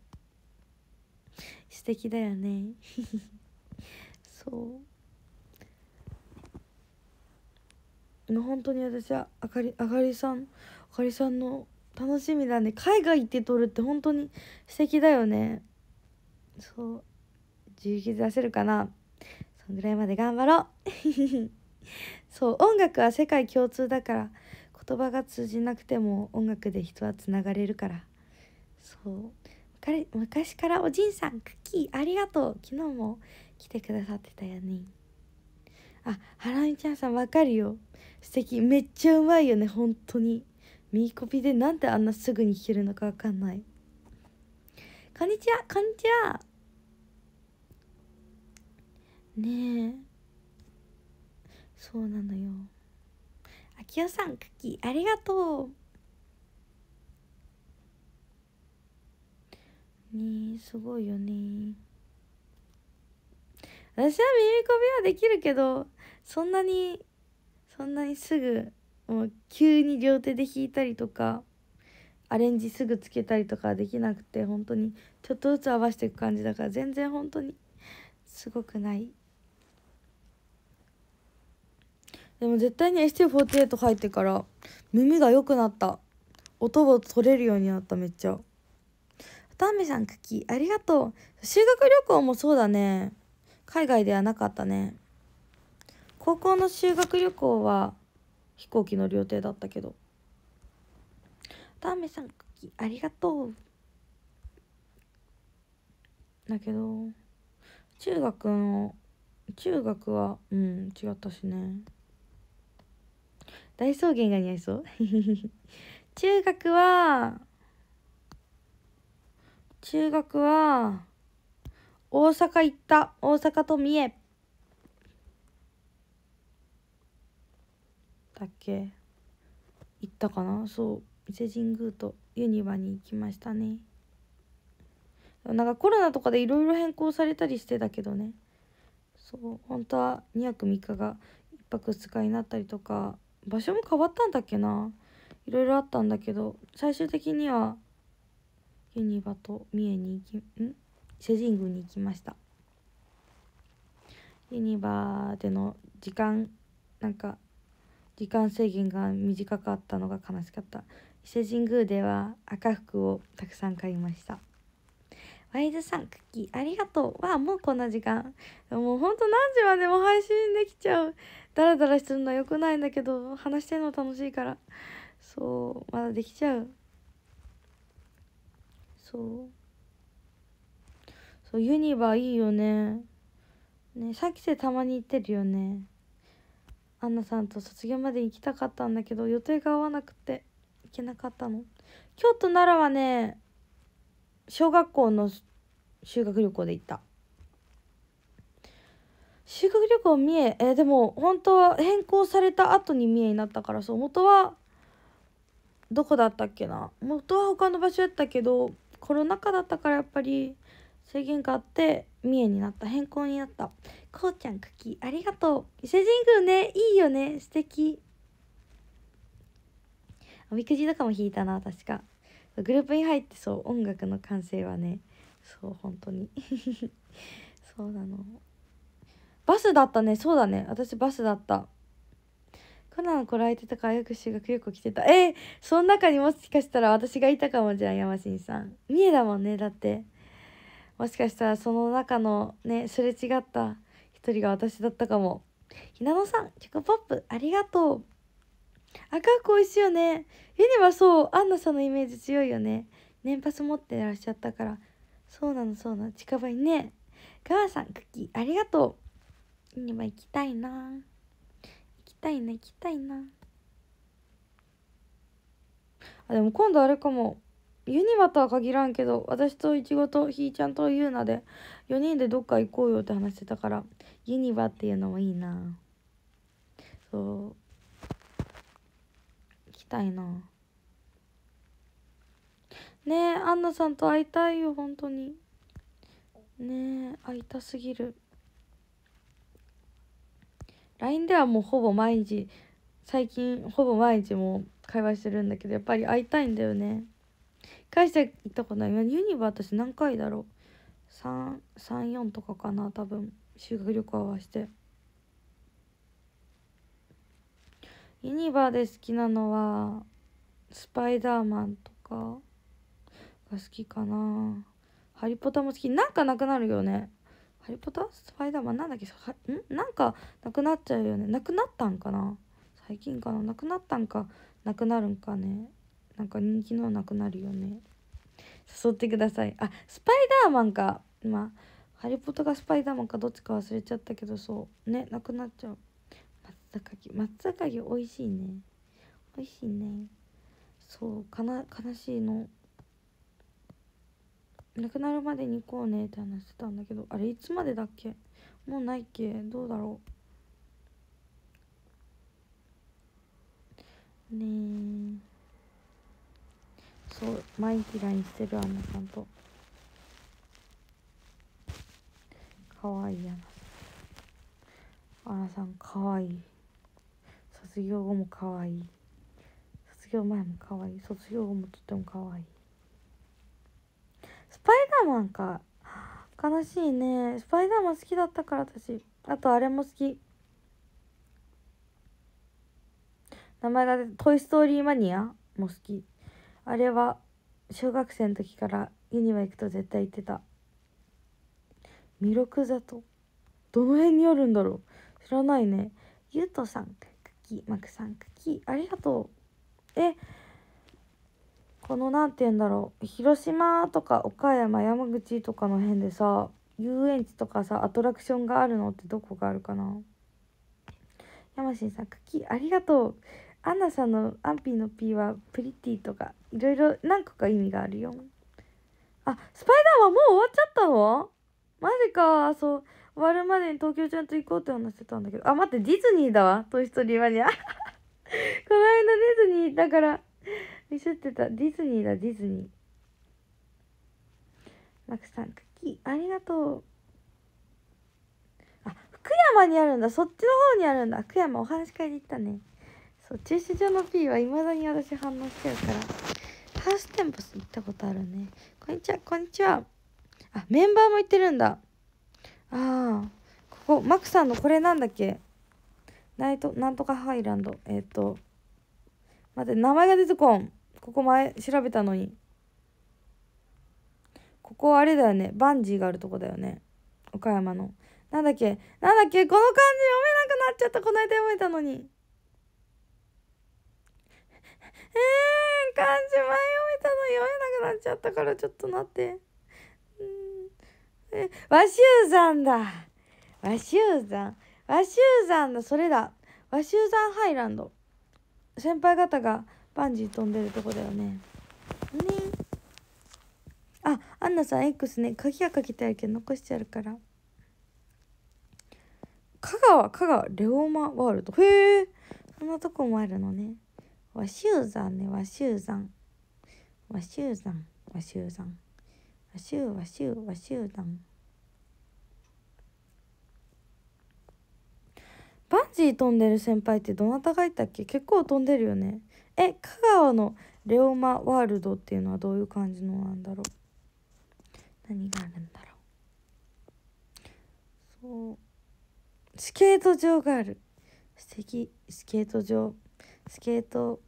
素敵だよね そう本当に私はあかりあかりさんあかりさんの楽しみだね海外行って撮るって本当に素敵だよねそう自力で出せるかなそんぐらいまで頑張ろう そう音楽は世界共通だから言葉が通じなくても音楽で人はつながれるからそう昔からおじいさんクッキーありがとう昨日も来てくださってたよねあハラミちゃんさんわかるよ素敵めっちゃうまいよね本当に右コピでなんであんなすぐに弾けるのかわかんないこんにちはこんにちはねえそうなのよあきおさんクッキーありがとうねえすごいよね私は耳コピはできるけどそんなにそんなにすぐもう急に両手で弾いたりとかアレンジすぐつけたりとかできなくて本当にちょっとずつ合わせていく感じだから全然本当にすごくないでも絶対に ST48 入ってから耳が良くなった音を取れるようになっためっちゃタメさんクキありがとう修学旅行もそうだね海外ではなかったね高校の修学旅行は飛行機の料亭だったけどターメさんありがとうだけど中学の中学はうん違ったしね大草原が似合いそう 中学は中学は大阪行った大阪と三重だっけ行ったかなそう伊勢神宮とユニバに行きましたねなんかコロナとかでいろいろ変更されたりしてたけどねそう本当は2泊3日が1泊2日になったりとか場所も変わったんだっけないろいろあったんだけど最終的にはユニバと三重に行きん伊勢神宮に行きましたユニバでの時間なんか時間制限が短かったのが悲しかった伊勢神宮では赤服をたくさん買いましたワイズさんクッキーありがとうわあもうこんな時間もうほんと何時までも配信できちゃうダラダラするのはよくないんだけど話してるの楽しいからそうまだできちゃうそうそうユニバいいよねねさきせたまに行ってるよねアンナさんと卒業まで行きたかったんだけど予定が合わなくて行けなかったの京都奈良はね小学校の修学旅行で行った修学旅行三重えー、でも本当は変更された後に三重になったからそう元はどこだったっけな元は他の場所やったけどコロナ禍だったからやっぱり制限があって三重になった変更になったこうちゃん茎ありがとう伊勢神宮ねいいよね素敵おみくじとかも弾いたな確かグループに入ってそう音楽の完成はねそう本当に そうなのバスだったねそうだね私バスだったコナンこらえてたからよく修学旅行来てたえー、その中にもしかしたら私がいたかもじゃん山新さん三重だもんねだってもしかしたらその中のねすれ違った一人が私だったかも。ひなのさん、チョコポップ、ありがとう。赤く美味しいよね。ユニはそう、アンナさんのイメージ強いよね。年パス持ってらっしゃったから。そうなの、そうなの、近場にね。母さん、クッキー、ありがとう。ユニバ行きたいな。行きたいな、行きたいな。あ、でも今度あれかも。ユニバとは限らんけど、私とイチゴとひーちゃんとゆうなで、4人でどっか行こうよって話してたから。ユニバっていうのもいいなそう行きたいなねえアンナさんと会いたいよ本当にねえ会いたすぎる LINE ではもうほぼ毎日最近ほぼ毎日も会話してるんだけどやっぱり会いたいんだよね返して行ったことないユニバ私何回だろう34とかかな多分修学旅行はしてユニバで好きなのはスパイダーマンとかが好きかなハリポタも好きなんかなくなるよねハリポタスパイダーマンなんだっけんなんかなくなっちゃうよねなくなったんかな最近かななくなったんかなくなるんかねなんか人気のなくなるよね誘ってくださいあスパイダーマンかまあハリポタかスパイダーマンかどっちか忘れちゃったけどそうねなくなっちゃう松坂牛。松坂牛美味しいね美味しいねそうかな悲しいのなくなるまでに行こうねって話してたんだけどあれいつまでだっけもうないっけどうだろうねえそう毎日 LINE してるあんなさんと。かわいいやなアナさんかわいい卒業後もかわいい卒業前もかわいい卒業後もとってもかわいいスパイダーマンか悲しいねスパイダーマン好きだったから私あとあれも好き名前が「トイ・ストーリー・マニア」も好きあれは小学生の時からユニバ行くと絶対行ってた弥勒里どの辺にあるんだろう知らないねゆうとさんクッキーマクさんクッキーありがとうえこの何て言うんだろう広島とか岡山山口とかの辺でさ遊園地とかさアトラクションがあるのってどこがあるかな山新さんクッキーありがとうアンナさんのアンピーの P はプリティとかいろいろ何個か意味があるよあスパイダーマンもう終わっちゃったのマジかそう終わるまでに東京ちゃんと行こうって話してたんだけどあ待ってディズニーだわトイ・ストーリーマニア この間ディズニーだからミスってたディズニーだディズニーマクさんクッキーありがとうあ福山にあるんだそっちの方にあるんだ福山お話し会で行ったねそう駐車場の P はいまだに私反応しちゃうからハウステンボス行ったことあるねこんにちはこんにちはあ、メンバーも言ってるんだ。ああ、ここ、マクさんのこれなんだっけナイト、なんとかハイランド。えっ、と、待って、名前が出てこん。ここ前調べたのに。ここあれだよね。バンジーがあるとこだよね。岡山の。なんだっけなんだっけこの漢字読めなくなっちゃった。この間読めたのに。えー、漢字前読めたの読めなくなっちゃったからちょっと待って。和集山だ。和集山。和集山だ。それだ。和集山ハイランド。先輩方がバンジー飛んでるとこだよね。ね。あ、アンナさん X ね。鍵はかけてあるけど残してあるから。香川、香川、レオーマワールド。へえ。そんなとこもあるのね。和集山ね、和集山。和集山、和集山。わしゅうわしゅうだんバンジー飛んでる先輩ってどなたがいたっけ結構飛んでるよねえ香川のレオマワールドっていうのはどういう感じのなんだろう何があるんだろうそうスケート場がある素敵スケート場スケート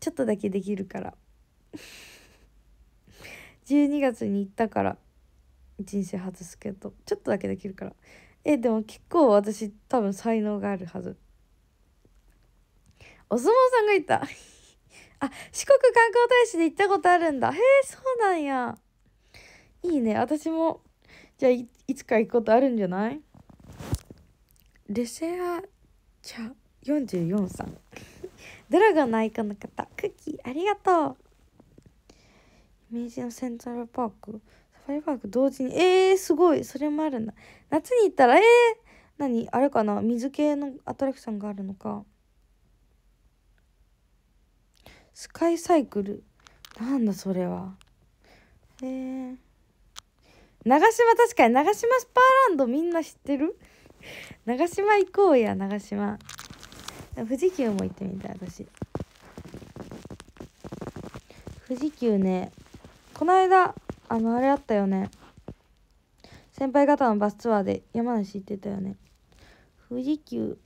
ちょっとだけできるから12月に行ったから人生初スケートちょっとだけできるからえでも結構私多分才能があるはずお相撲さんがいた あ四国観光大使で行ったことあるんだへえそうなんやいいね私もじゃあいつか行くことあるんじゃないレセアチャ44さん ドラゴンのアイコンの方クッキーありがとう明治のセントラルパークサファリパーク同時にえー、すごいそれもあるんだ夏に行ったらえー、何あれかな水系のアトラクションがあるのかスカイサイクルなんだそれはえー、長島確かに長島スパーランドみんな知ってる長島行こうや長島富士急も行ってみたい私富士急ねこの間あのあれあったよね先輩方のバスツアーで山梨行ってたよね富士急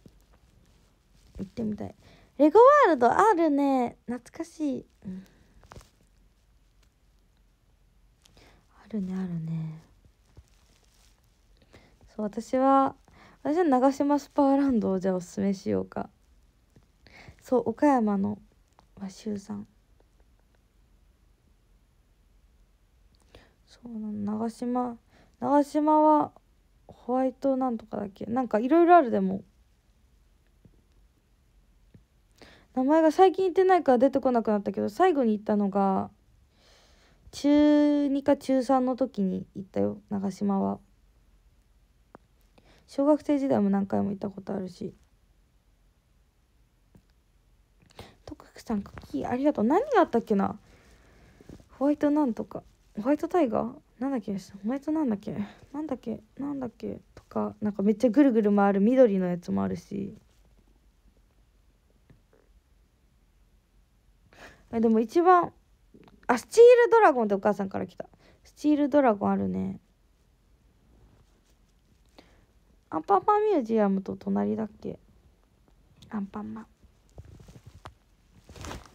行ってみたいレゴワールドあるね懐かしい、うん、あるねあるねそう私は私は長島スパーランドをじゃあおすすめしようかそう岡山の和州さんそうな長島長島はホワイトなんとかだっけなんかいろいろあるでも名前が最近行ってないから出てこなくなったけど最後に行ったのが中2か中3の時に行ったよ長島は小学生時代も何回も行ったことあるし徳福さんクッキーありがとう何があったっけなホワイトなんとかホワイトタイガーなんだっけホワイトなんだっけなんだっけなんだっけとかなんかめっちゃぐるぐる回る緑のやつもあるしえでも一番あスチールドラゴンってお母さんから来たスチールドラゴンあるねアンパンマンミュージアムと隣だっけアンパンマン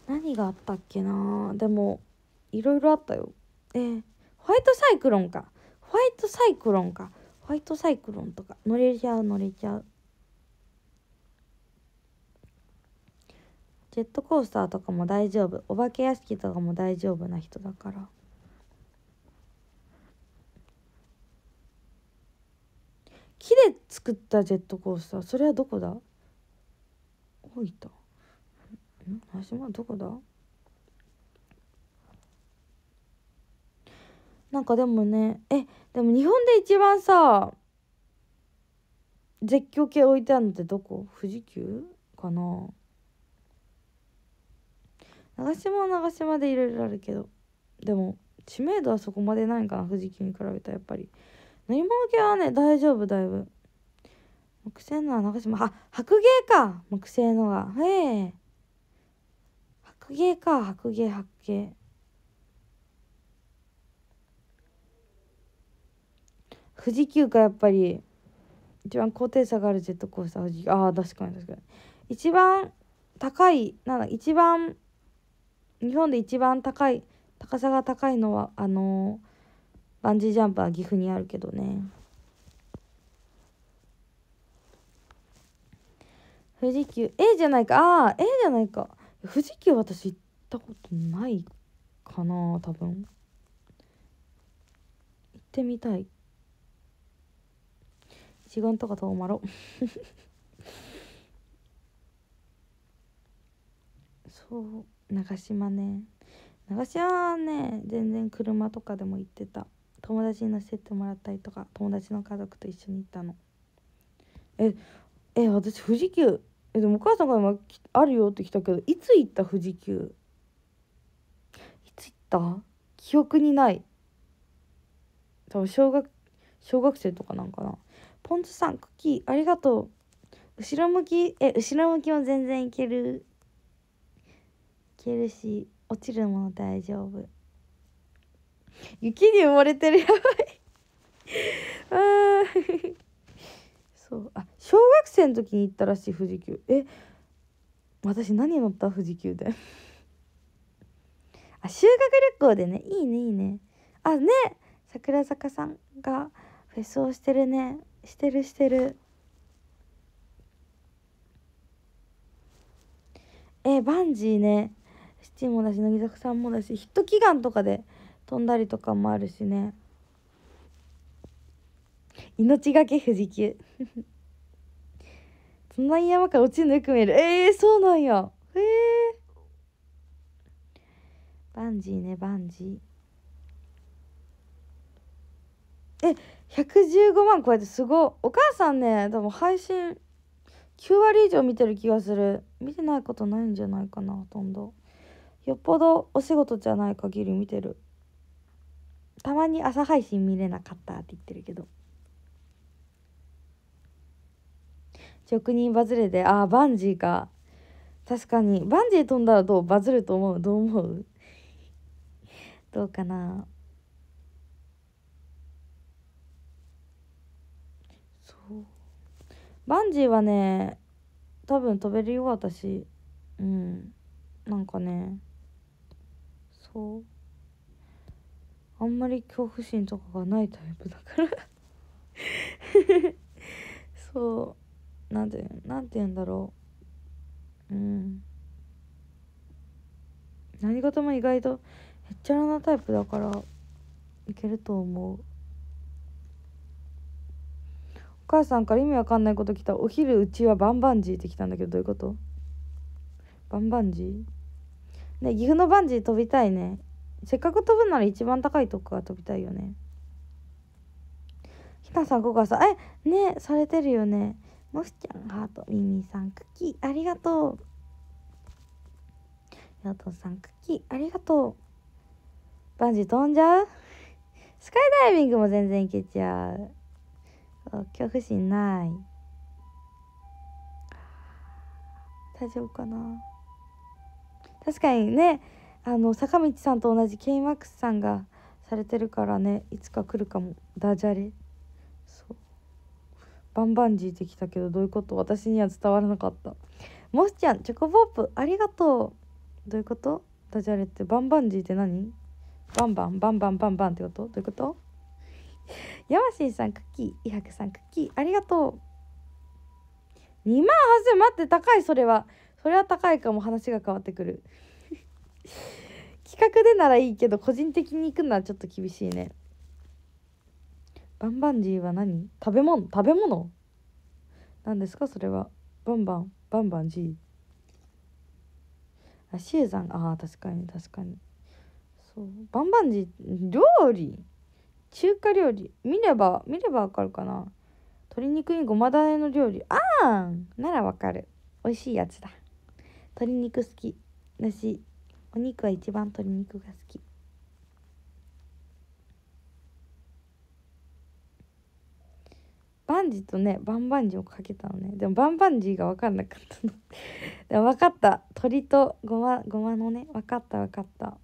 何があったっけなでもいろいろあったよえー、ホワイトサイクロンかホワイトサイクロンかホワイトサイクロンとか乗れちゃう乗れちゃうジェットコースターとかも大丈夫お化け屋敷とかも大丈夫な人だから木で作ったジェットコースターそれはどこだ大分んどこだなんかでもねえでも日本で一番さ絶叫系置いてあるのってどこ富士急かな長島は長島でいろいろあるけどでも知名度はそこまでないかな富士急に比べたらやっぱり乗り物系はね大丈夫だいぶ木製のは長島あ白芸か木製のがへえ白芸か白芸白芸富士急がやっぱり一番高低差があるジェットコースター富士急ああ確かに確かに一番高いなんだ一番日本で一番高い高さが高いのはあのー、バンジージャンプは岐阜にあるけどね富士急 A じゃないかああ A じゃないか富士急私行ったことないかな多分行ってみたい自分とか止まろ そう長島ね長島はね全然車とかでも行ってた友達に乗せてもらったりとか友達の家族と一緒に行ったのええ私富士急えでもお母さんが今あるよって来たけどいつ行った富士急いつ行った記憶にない多分小学小学生とかなんかなポン酢さん、クッキー、ありがとう。後ろ向き、え、後ろ向きも全然いける。いけるし、落ちるも大丈夫。雪に埋もれてる、やばいああそう、あ、小学生の時に行ったらしい、富士急。え、私何乗った富士急で。あ、修学旅行でね、いいね、いいね。あ、ね、桜坂さんがフェスをしてるね。してるしてるえバンジーねシチもだし乃木坂さんもだしヒット祈願とかで飛んだりとかもあるしね命がけ富士急に山から落ちるのよく見えるえー、そうなんやへえー、バンジーねバンジーえ115万超えてすごお母さんね多分配信9割以上見てる気がする見てないことないんじゃないかなほとんどよっぽどお仕事じゃない限り見てるたまに朝配信見れなかったって言ってるけど職人バズれでああバンジーか確かにバンジー飛んだらどうバズると思うどう思うどうかなバンジーはね多分飛べるよ私うんなんかねそうあんまり恐怖心とかがないタイプだから そうなんてなんて言うんだろううん何事も意外とへっちゃらなタイプだからいけると思うお母さんから意味わかんないこと来たお昼うちはバンバンジーって来たんだけどどういうことバンバンジーね岐阜のバンジー飛びたいねせっかく飛ぶなら一番高いとこから飛びたいよねひなさんここさんえねされてるよねもしちゃんハートみみさんクッキーありがとうよとさんクッキーありがとうバンジー飛んじゃうスカイダイビングも全然いけちゃう恐怖心ない大丈夫かな確かにねあの坂道さんと同じ k マックスさんがされてるからねいつか来るかもダジャレそうバンバンジーできたけどどういうこと私には伝わらなかったもしちゃんチョコポープありがとうどういうことダジャレってバンバンジーって何バンバンバンバンバンバンってことどういうことヤマシーさん、クッキー、イハクさん、クッキー、ありがとう。2万8000、待って、高い、それは。それは高いかも、話が変わってくる。企画でならいいけど、個人的に行くのはちょっと厳しいね。バンバンジーは何食べ物食べ物何ですかそれは。バンバン、バンバンジー。あ、シーザン、ああ、確かに、確かに。そう、バンバンジー、料理中華料理見れば見ればわかるかな鶏肉にごまだれの料理ああならわかる美味しいやつだ鶏肉好きだしお肉は一番鶏肉が好きバンジーとねバンバンジーをかけたのねでもバンバンジーが分かんなかったの でも分かった鳥とごまごまのね分かった分かった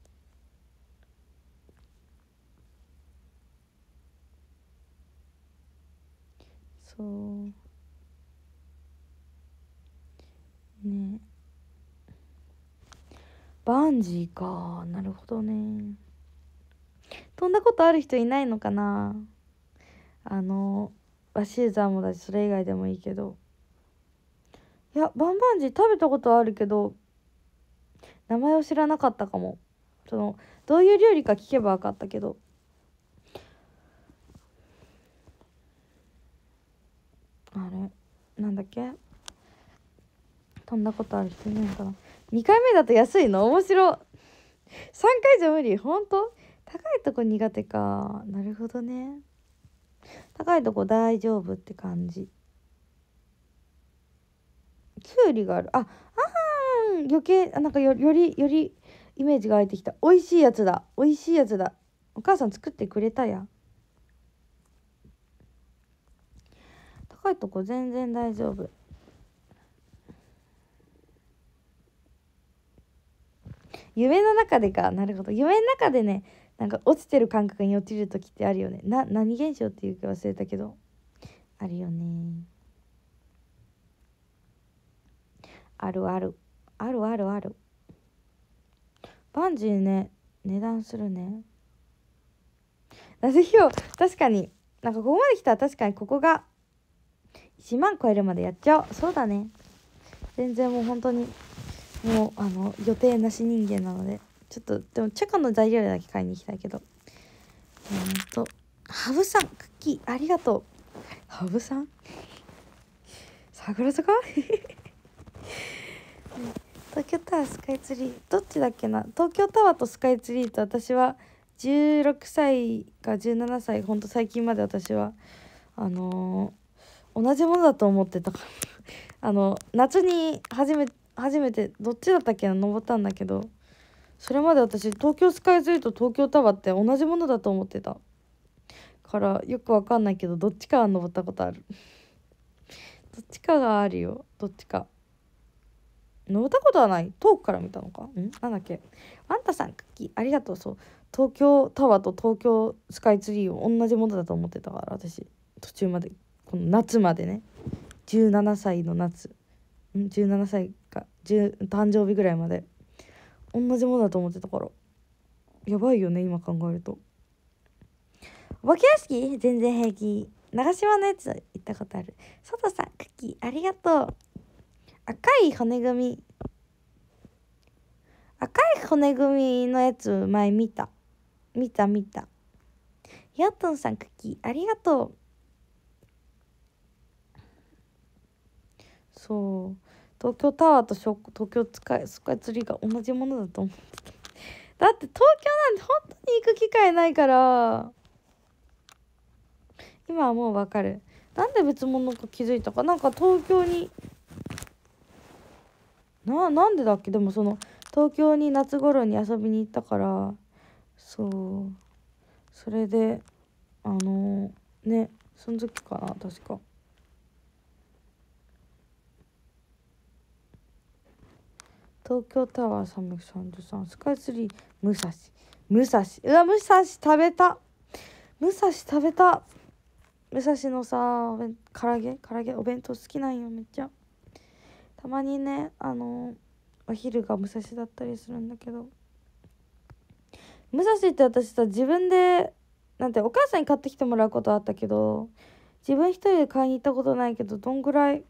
ねバンジーかなるほどね飛んだことある人いないのかなあのバシーザーもだしそれ以外でもいいけどいやバンバンジー食べたことあるけど名前を知らなかったかもそのどういう料理か聞けば分かったけどなんだっけ飛んだことある人いないかな2回目だと安いの面白3回じゃ無理ほんと高いとこ苦手かなるほどね高いとこ大丈夫って感じきゅうりがあるああ余計なんかよりよりイメージが湧いてきた美味しいやつだ美味しいやつだお母さん作ってくれたや高いとこ全然大丈夫夢の中でかなるほど夢の中でねなんか落ちてる感覚に落ちる時ってあるよねな何現象っていうか忘れたけどあるよねあるあるあるあるあるバンジーね値段するねぜひを確かになんかここまで来たら確かにここが1万超えるまでやっちゃおうそうだね全然もう本当にもうあの予定なし人間なのでちょっとでもチェコの材料だけ買いに行きたいけどうんと羽生さんクッキーありがとう羽生さん桜坂 東京タワースカイツリーどっちだっけな東京タワーとスカイツリーと私は16歳か17歳ほんと最近まで私はあの同じものだと思ってたか あの夏に初め初めてどっちだったっけな登ったんだけどそれまで私東京スカイツリーと東京タワーって同じものだと思ってたからよくわかんないけどどっちかは登ったことある どっちかがあるよどっちか登ったことはない遠くから見たのかんなんだっけあんたさんクッキーありがとうそう東京タワーと東京スカイツリーを同じものだと思ってたから私途中までこの夏までね17歳の夏17歳か10誕生日ぐらいまで同じものだと思ってたからやばいよね今考えるとお化け屋敷全然平気長島のやつ行ったことある佐藤さんクッキーありがとう赤い骨組み赤い骨組みのやつ前見た見た見たヤットンさんクッキーありがとうそう東京タワーと東京スカイスカイツリーが同じものだと思ってただって東京なんて本当に行く機会ないから今はもうわかるなんで別物か気づいたかなんか東京にななんでだっけでもその東京に夏頃に遊びに行ったからそうそれであのー、ねその時かな確か。東京タワー333スカイツリー武蔵武蔵うわ武蔵食べた武蔵食べた武蔵のさ唐揚げ唐揚げお弁当好きなんよめっちゃたまにねあのお昼が武蔵だったりするんだけど武蔵って私さ自分でなんてお母さんに買ってきてもらうことあったけど自分一人で買いに行ったことないけどどんぐらい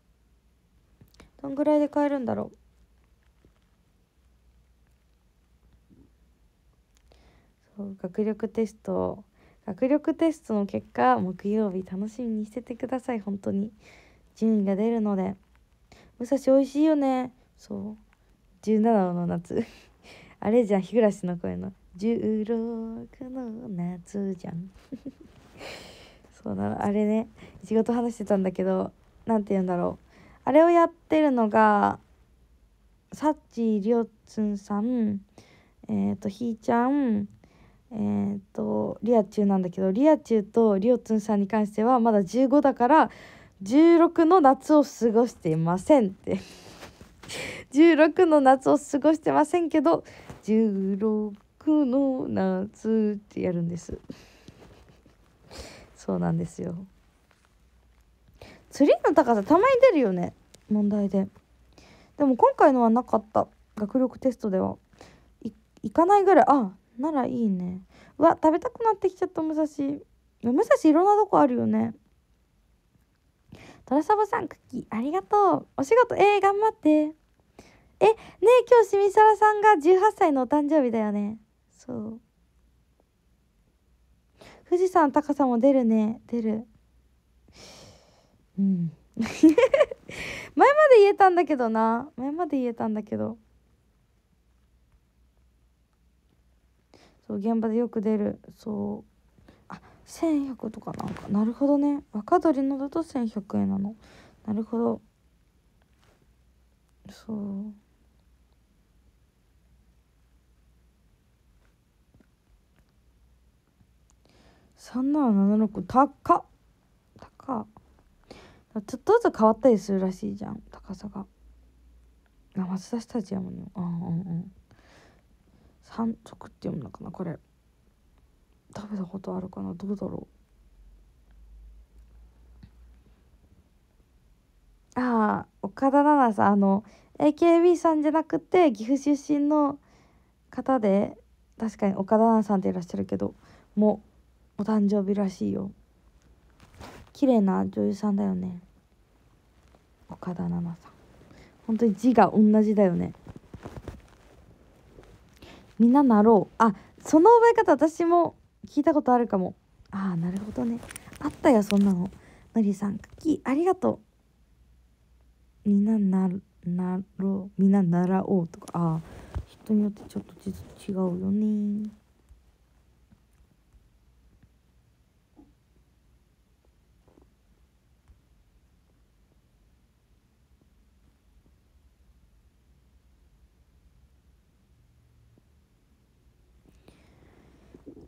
どんぐらいで買えるんだろう学力テスト学力テストの結果木曜日楽しみにしててください本当に順位が出るので武蔵美味しいよねそう17の夏 あれじゃん日暮の声の16の夏じゃん そうなのあれね仕事話してたんだけど何て言うんだろうあれをやってるのがサッチーりょうつんさんえっ、ー、とひーちゃんえー、っとリア中なんだけどリア中とリオツンさんに関してはまだ15だから16の夏を過ごしていませんって16の夏を過ごしてませんけど16の夏ってやるんですそうなんですよツリーの高さたまに出るよね問題ででも今回のはなかった学力テストでは行かないぐらいあならいいねうわ食べたくなってきちゃった武蔵武蔵いろんなとこあるよねトラサボさんクッキーありがとうお仕事えー、頑張ってえねえ今日しみさらさんが18歳のお誕生日だよねそう富士山高さも出るね出るうん 前まで言えたんだけどな前まで言えたんだけどそう現場でよく出るそうあ1100とかなんかなるほどね若鶏のだと1100円なのなるほどそう3七7高っ高ちょっとずつ変わったりするらしいじゃん高さがあマツスタジアムうあうんうん山直って読むのかなこれ食べたことあるかなどうだろうああ岡田奈々さんあの AKB さんじゃなくて岐阜出身の方で確かに岡田奈々さんっていらっしゃるけどもうお誕生日らしいよ綺麗な女優さんだよね岡田奈々さん本当に字が同じだよねみんななろうあその覚え方私も聞いたことあるかもああなるほどねあったよそんなののりさんクッキーありがとうみんなななろうみんな習おうとかああ人によってちょっと違うよね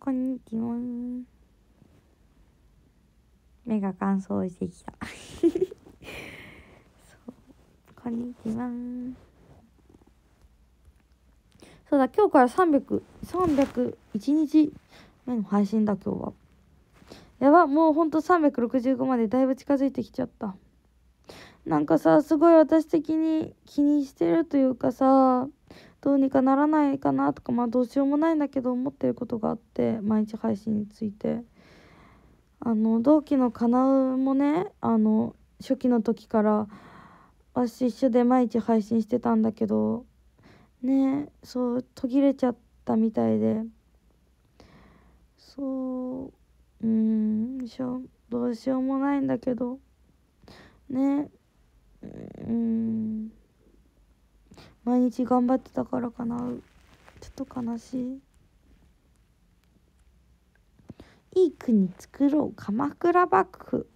こんにちは目が乾燥してきた こんにちはそうだ今日から300 301日目の配信だ今日はやばもうほんと365までだいぶ近づいてきちゃったなんかさすごい私的に気にしてるというかさどうにかならないかなとかまあどうしようもないんだけど思ってることがあって毎日配信についてあの同期のかなうもねあの初期の時から私一緒で毎日配信してたんだけどねそう途切れちゃったみたいでそううんしょどうしようもないんだけどねうん毎日頑張ってたからかなちょっと悲しいいい国作ろう鎌倉幕府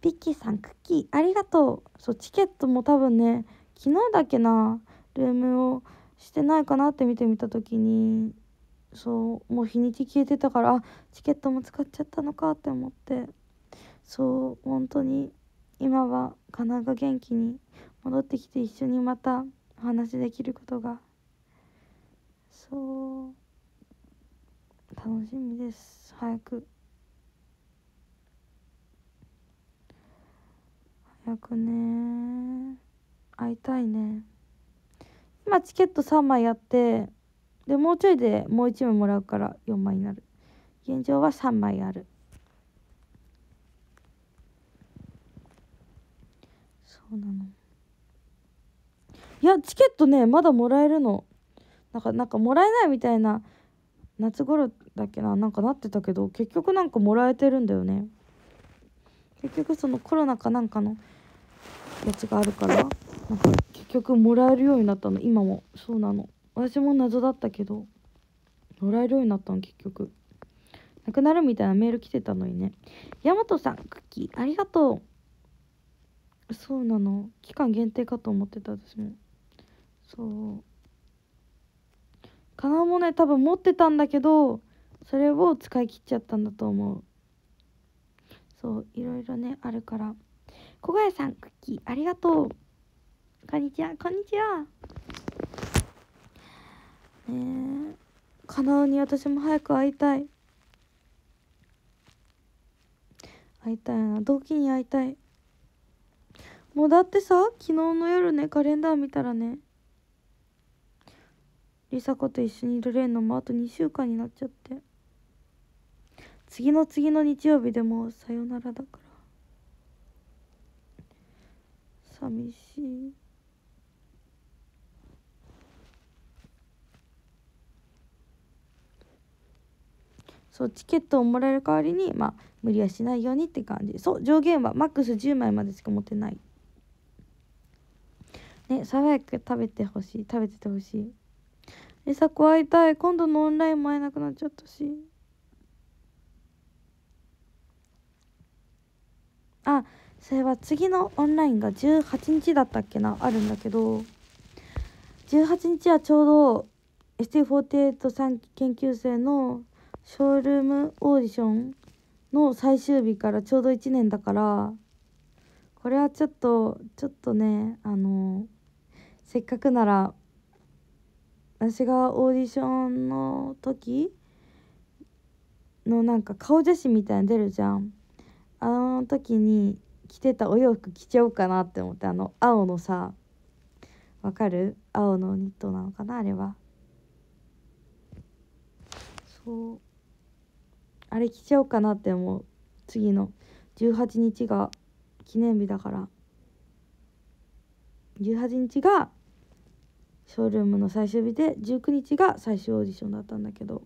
ピッキーさんクッキーありがとうそうチケットも多分ね昨日だけなルームをしてないかなって見てみた時にそうもう日にち消えてたからチケットも使っちゃったのかって思ってそう本当に今はかなが元気に戻ってきて一緒にまたお話できることがそう楽しみです早く早くね会いたいね今チケット3枚やってでもうちょいでもう1枚もらうから4枚になる現状は3枚あるそうなのいやチケットねまだもらえるのなんかなんかもらえないみたいな夏頃だっけななんかなってたけど結局なんかもらえてるんだよね結局そのコロナかなんかのやつがあるからなんか結局もらえるようになったの今もそうなの私も謎だったけどもらえるようになったの結局なくなるみたいなメール来てたのにねヤマトさんクッキーありがとうそうなの期間限定かと思ってた私もそうカもね多分持ってたんだけどそれを使い切っちゃったんだと思うそういろいろねあるから小林さんクッキーありがとうこんにちはこんにちはねえなうに私も早く会いたい会いたいな同期に会いたいもうだってさ昨日の夜ねカレンダー見たらね梨紗子と一緒にいられるのもあと2週間になっちゃって次の次の日曜日でもうさよならだから寂しいそうチケットをもらえる代わりにまあ無理はしないようにって感じそう上限はマックス10枚までしか持てないね爽やか食べてほしい食べててほしい梨紗子会いたい今度のオンラインも会えなくなっちゃったしあそれは次のオンラインが18日だったっけなあるんだけど18日はちょうど ST48 さん研究生のショールームオーディションの最終日からちょうど1年だからこれはちょっとちょっとねあのせっかくなら私がオーディションの時のなんか顔写真みたいに出るじゃんあの時に着てたお洋服着ちゃおうかなって思ってあの青のさわかる青のニットなのかなあれはそうあれ着ちゃおうかなって思う次の18日が記念日だから18日がショールームの最終日で19日が最終オーディションだったんだけど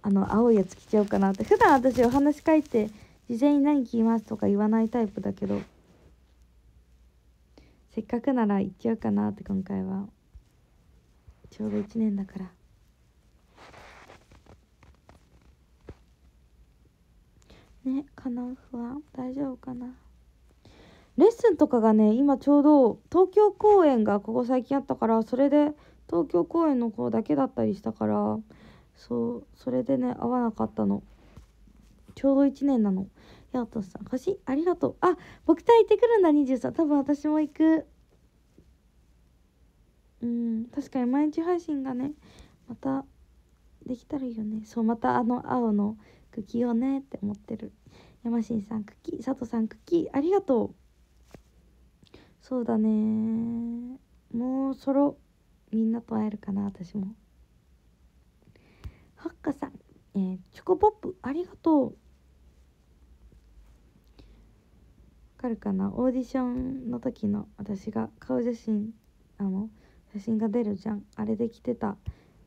あの青いやつ着ちゃおうかなって普段私お話書いて事前に何着ますとか言わないタイプだけどせっかくなら行っちゃおうかなって今回はちょうど1年だから。ね、かな不安大丈夫かなレッスンとかがね今ちょうど東京公演がここ最近あったからそれで東京公演の子だけだったりしたからそうそれでね合わなかったのちょうど1年なのやおとさん星ありがとうあ僕と行ってくるんだ23多分私も行くうん確かに毎日配信がねまたできたらいいよねそうまたあの青の茎をねって思ってる山新さん茎佐藤さん茎ありがとうそうだねもうそろみんなと会えるかな私もハッカさん、えー、チョコポップありがとうわかるかなオーディションの時の私が顔写真あの写真が出るじゃんあれで着てた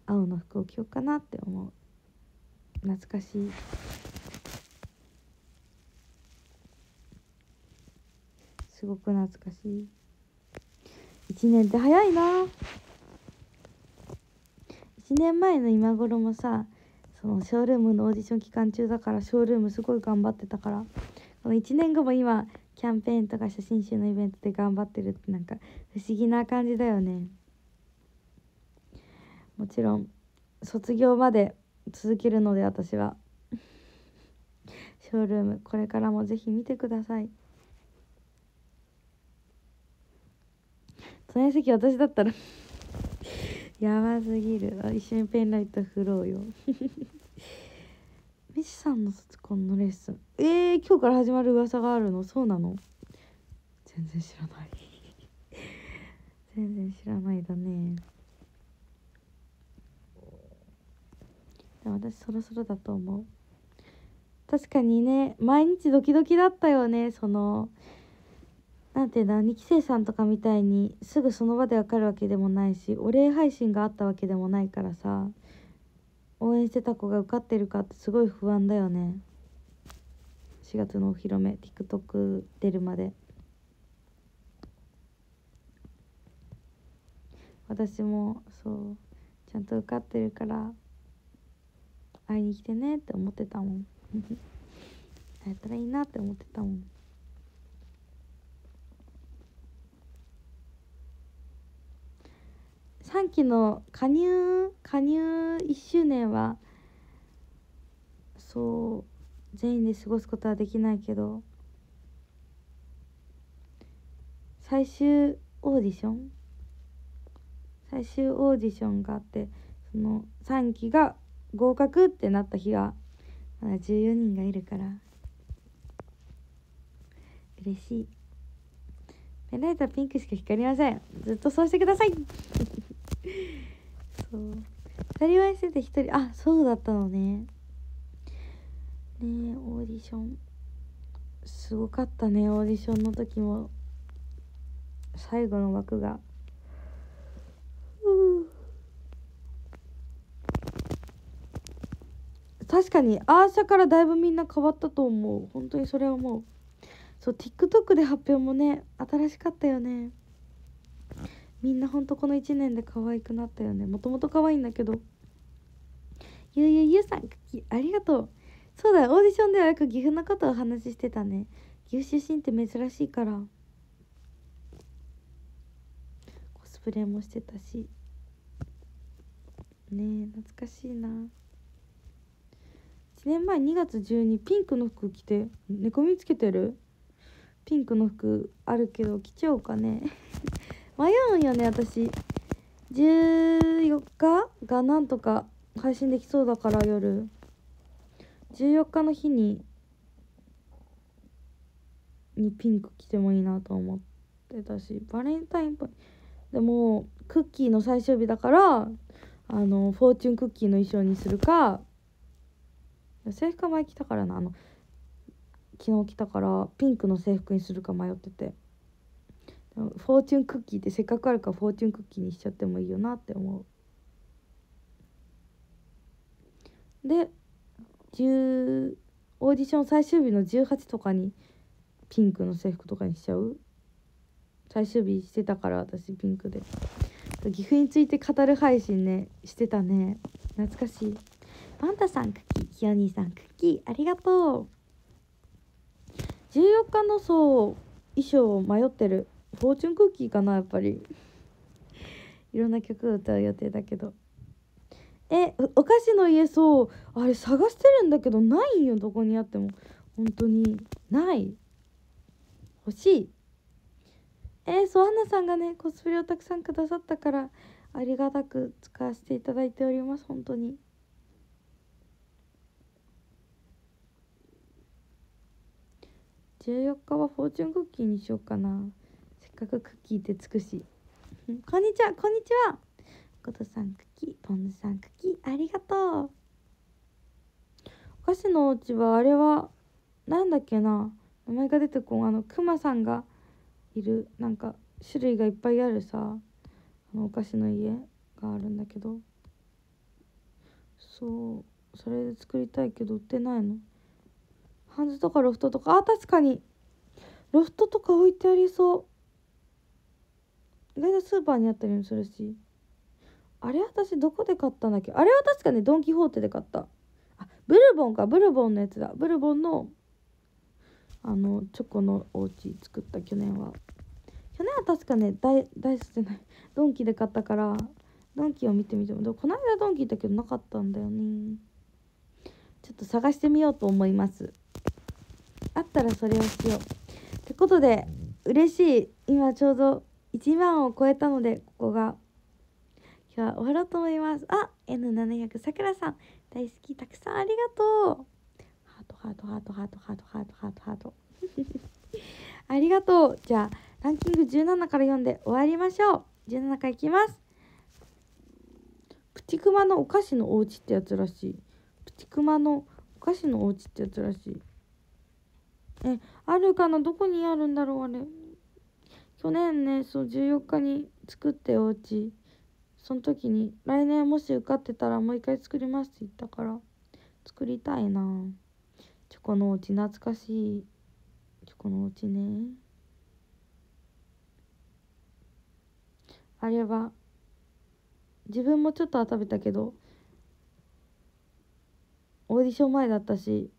青の服を着ようかなって思う懐かしいすごく懐かしい1年って早いな1年前の今頃もさそのショールームのオーディション期間中だからショールームすごい頑張ってたからこの1年後も今キャンペーンとか写真集のイベントで頑張ってるってなんか不思議な感じだよねもちろん卒業まで続けるので私はショールームこれからも是非見てください。隣席私だったらやばすぎる一緒にペンライト振ろうよメシさんの卒コンのレッスンえー、今日から始まる噂があるのそうなの全然知らない全然知らないだねで私そろそろだと思う確かにね毎日ドキドキだったよねその何て言うんだ二期生さんとかみたいにすぐその場でわかるわけでもないしお礼配信があったわけでもないからさ応援してた子が受かってるかってすごい不安だよね4月のお披露目 TikTok 出るまで私もそうちゃんと受かってるから会いに来てねって思ってたもん 会えたらいいなって思ってたもん3期の加入加入1周年はそう全員で過ごすことはできないけど最終オーディション最終オーディションがあってその3期が合格ってなった日がまだ14人がいるから嬉しいペンライトはピンクしか光りませんずっとそうしてくださいそう2人はしてて1人あそうだったのねねオーディションすごかったねオーディションの時も最後の枠が確かにアーシャからだいぶみんな変わったと思う本当にそれはもうそう TikTok で発表もね新しかったよねみんなほんとこの1年で可愛くなったよねもともと可愛いんだけどゆうゆうゆうさんありがとうそうだオーディションではよく岐阜のことをお話ししてたね岐阜出身って珍しいからコスプレもしてたしねえ懐かしいな1年前2月12ピンクの服着て猫見つけてるピンクの服あるけど着ちゃおうかね迷うんよね私14日がなんとか配信できそうだから夜14日の日ににピンク着てもいいなと思ってたしバレンタインっぽいでもクッキーの最終日だからあのフォーチュンクッキーの衣装にするか制服は前着たからなあの昨日着たからピンクの制服にするか迷ってて。フォーチュンクッキーってせっかくあるからフォーチュンクッキーにしちゃってもいいよなって思うで10オーディション最終日の18とかにピンクの制服とかにしちゃう最終日してたから私ピンクで岐阜について語る配信ねしてたね懐かしいパンタさんクッキーきよにさんクッキーありがとう14日のそう衣装を迷ってるフォーチュンクッキーかなやっぱりいろんな曲を歌う予定だけどえお菓子の家そうあれ探してるんだけどないよどこにあっても本当にない欲しいえー、そうアンナさんがねコスプレをたくさんくださったからありがたく使わせていただいております本当に14日はフォーチュンクッキーにしようかなかくクッキーってつくしこんにちはこんにちはことさんクッキーポンズさんクッキーありがとうお菓子のお家はあれはなんだっけな名前が出てこんあのクマさんがいるなんか種類がいっぱいあるさあのお菓子の家があるんだけどそうそれで作りたいけど売ってないのハンズとかロフトとかあ確かにロフトとか置いてありそうスーパーにあったりもするしあれ私どこで買ったんだっけあれは確かねドン・キホーテで買ったあブルボンかブルボンのやつだブルボンのあのチョコのお家作った去年は去年は確かねダイダイスじゃないドンキで買ったからドンキを見てみてもでもこの間ドンキ行ったけどなかったんだよねちょっと探してみようと思いますあったらそれをしようってことで嬉しい今ちょうど1万を超えたのでここが今日は終わろうと思いますあ N700 さくらさん大好きたくさんありがとうハートハートハートハートハートハートハートハート ありがとうじゃあランキング17から読んで終わりましょう17回いきますプチクマのお菓子のお家ってやつらしいプチクマのお菓子のお家ってやつらしいえあるかなどこにあるんだろうあれ去年ねそう14日に作ってお家その時に来年もし受かってたらもう一回作りますって言ったから作りたいなチョコのお家懐かしいチョコのお家ねあれは自分もちょっとは食べたけどオーディション前だったし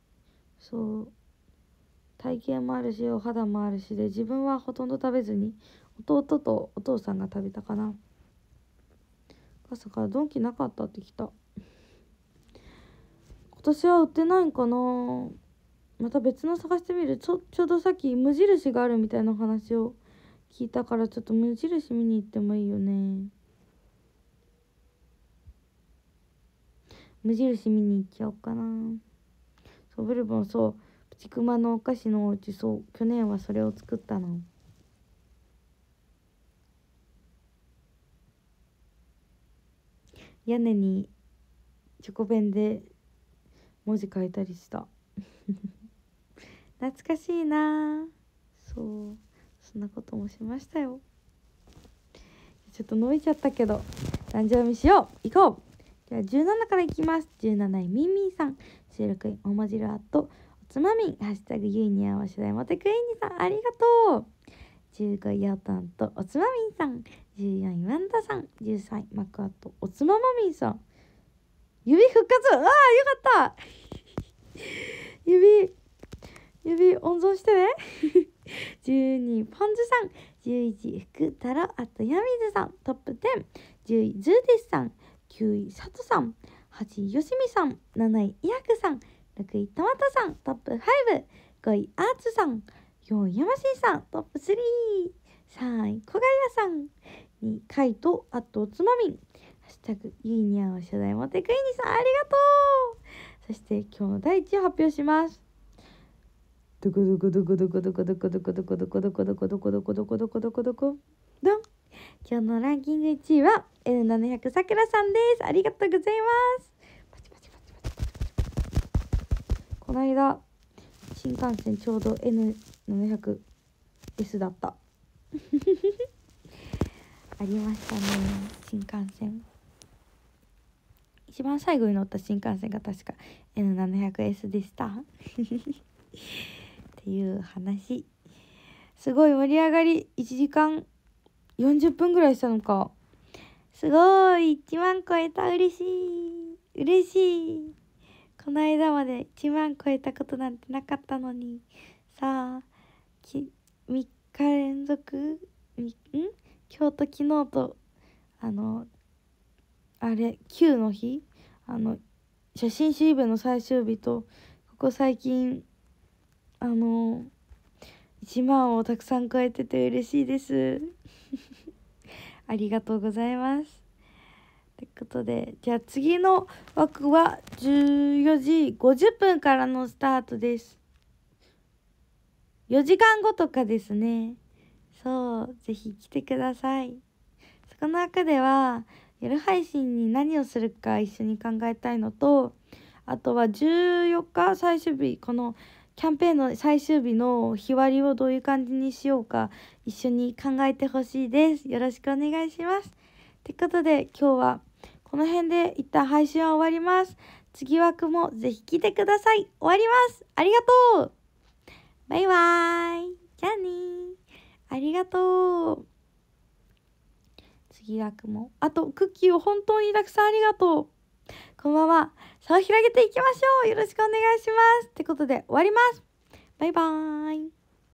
そう体型もあるしお肌もあるしで自分はほとんど食べずに弟とお父さんが食べたかな朝からドンキなかったって来た今年は売ってないんかなまた別の探してみるちょちょうどさっき無印があるみたいな話を聞いたからちょっと無印見に行ってもいいよね無印見に行っちゃおうかなそうブルボンそうプチクマのお菓子のおうちそう去年はそれを作ったの。屋根にチョコペンで文字書いたりした懐かしいなそうそんなこともしましたよちょっと伸びちゃったけど誕生日しよう行こうじゃあ17からいきます17位みんみんさん収録員おまじるあとつまみん、ハッシュタグゆいにあわしだモもてくえさん、ありがとう。15位、ヨタンとおつまみんさん。14位、ワンダさん。13位、マクワとおつままみんさん。指復活ああ、よかった指、指温存してね。12位、ポンジさん。11位、福太郎、あとやみずさん。トップ10。10位、ズーディスさん。9位、さトさん。8位、よしみさん。7位、いやくさん。6位トマトさんトップ55位アーツさん4位ヤマシンさんトップ33位小賀屋さん2位カイトあとおつまみんハッシュタグゆいにゃんを取材持ってくいにさんありがとうそして今日の第1位を発表しますどこどこどこどこどこどこどこどこどこどこどこどこどこどこどこどこどこどん今日のランキング1位は N700 さくらさんですありがとうございますの間新幹線ちょうど N700S だった ありましたね新幹線一番最後に乗った新幹線が確か N700S でした っていう話すごい盛り上がり1時間40分ぐらいしたのかすごい1万超えた嬉しい嬉しいこの間まで1万超えたことなんてなかったのにさあき3日連続ん今日と昨日とあのあれ9の日あの写真集イベの最終日とここ最近あの1万をたくさん超えてて嬉しいです ありがとうございますということで、じゃあ次の枠は14時50分からのスタートです。4時間後とかですね。そう、ぜひ来てください。そこの枠では、夜配信に何をするか一緒に考えたいのと、あとは14日最終日、このキャンペーンの最終日の日割りをどういう感じにしようか一緒に考えてほしいです。よろしくお願いします。ってことで今日はこの辺で一旦配信は終わります。次枠もぜひ来てください。終わります。ありがとうバイバーイじゃあねありがとう次枠も。あと、クッキーを本当にたくさんありがとうこんばんは。差を広げていきましょうよろしくお願いしますってことで終わりますバイバーイ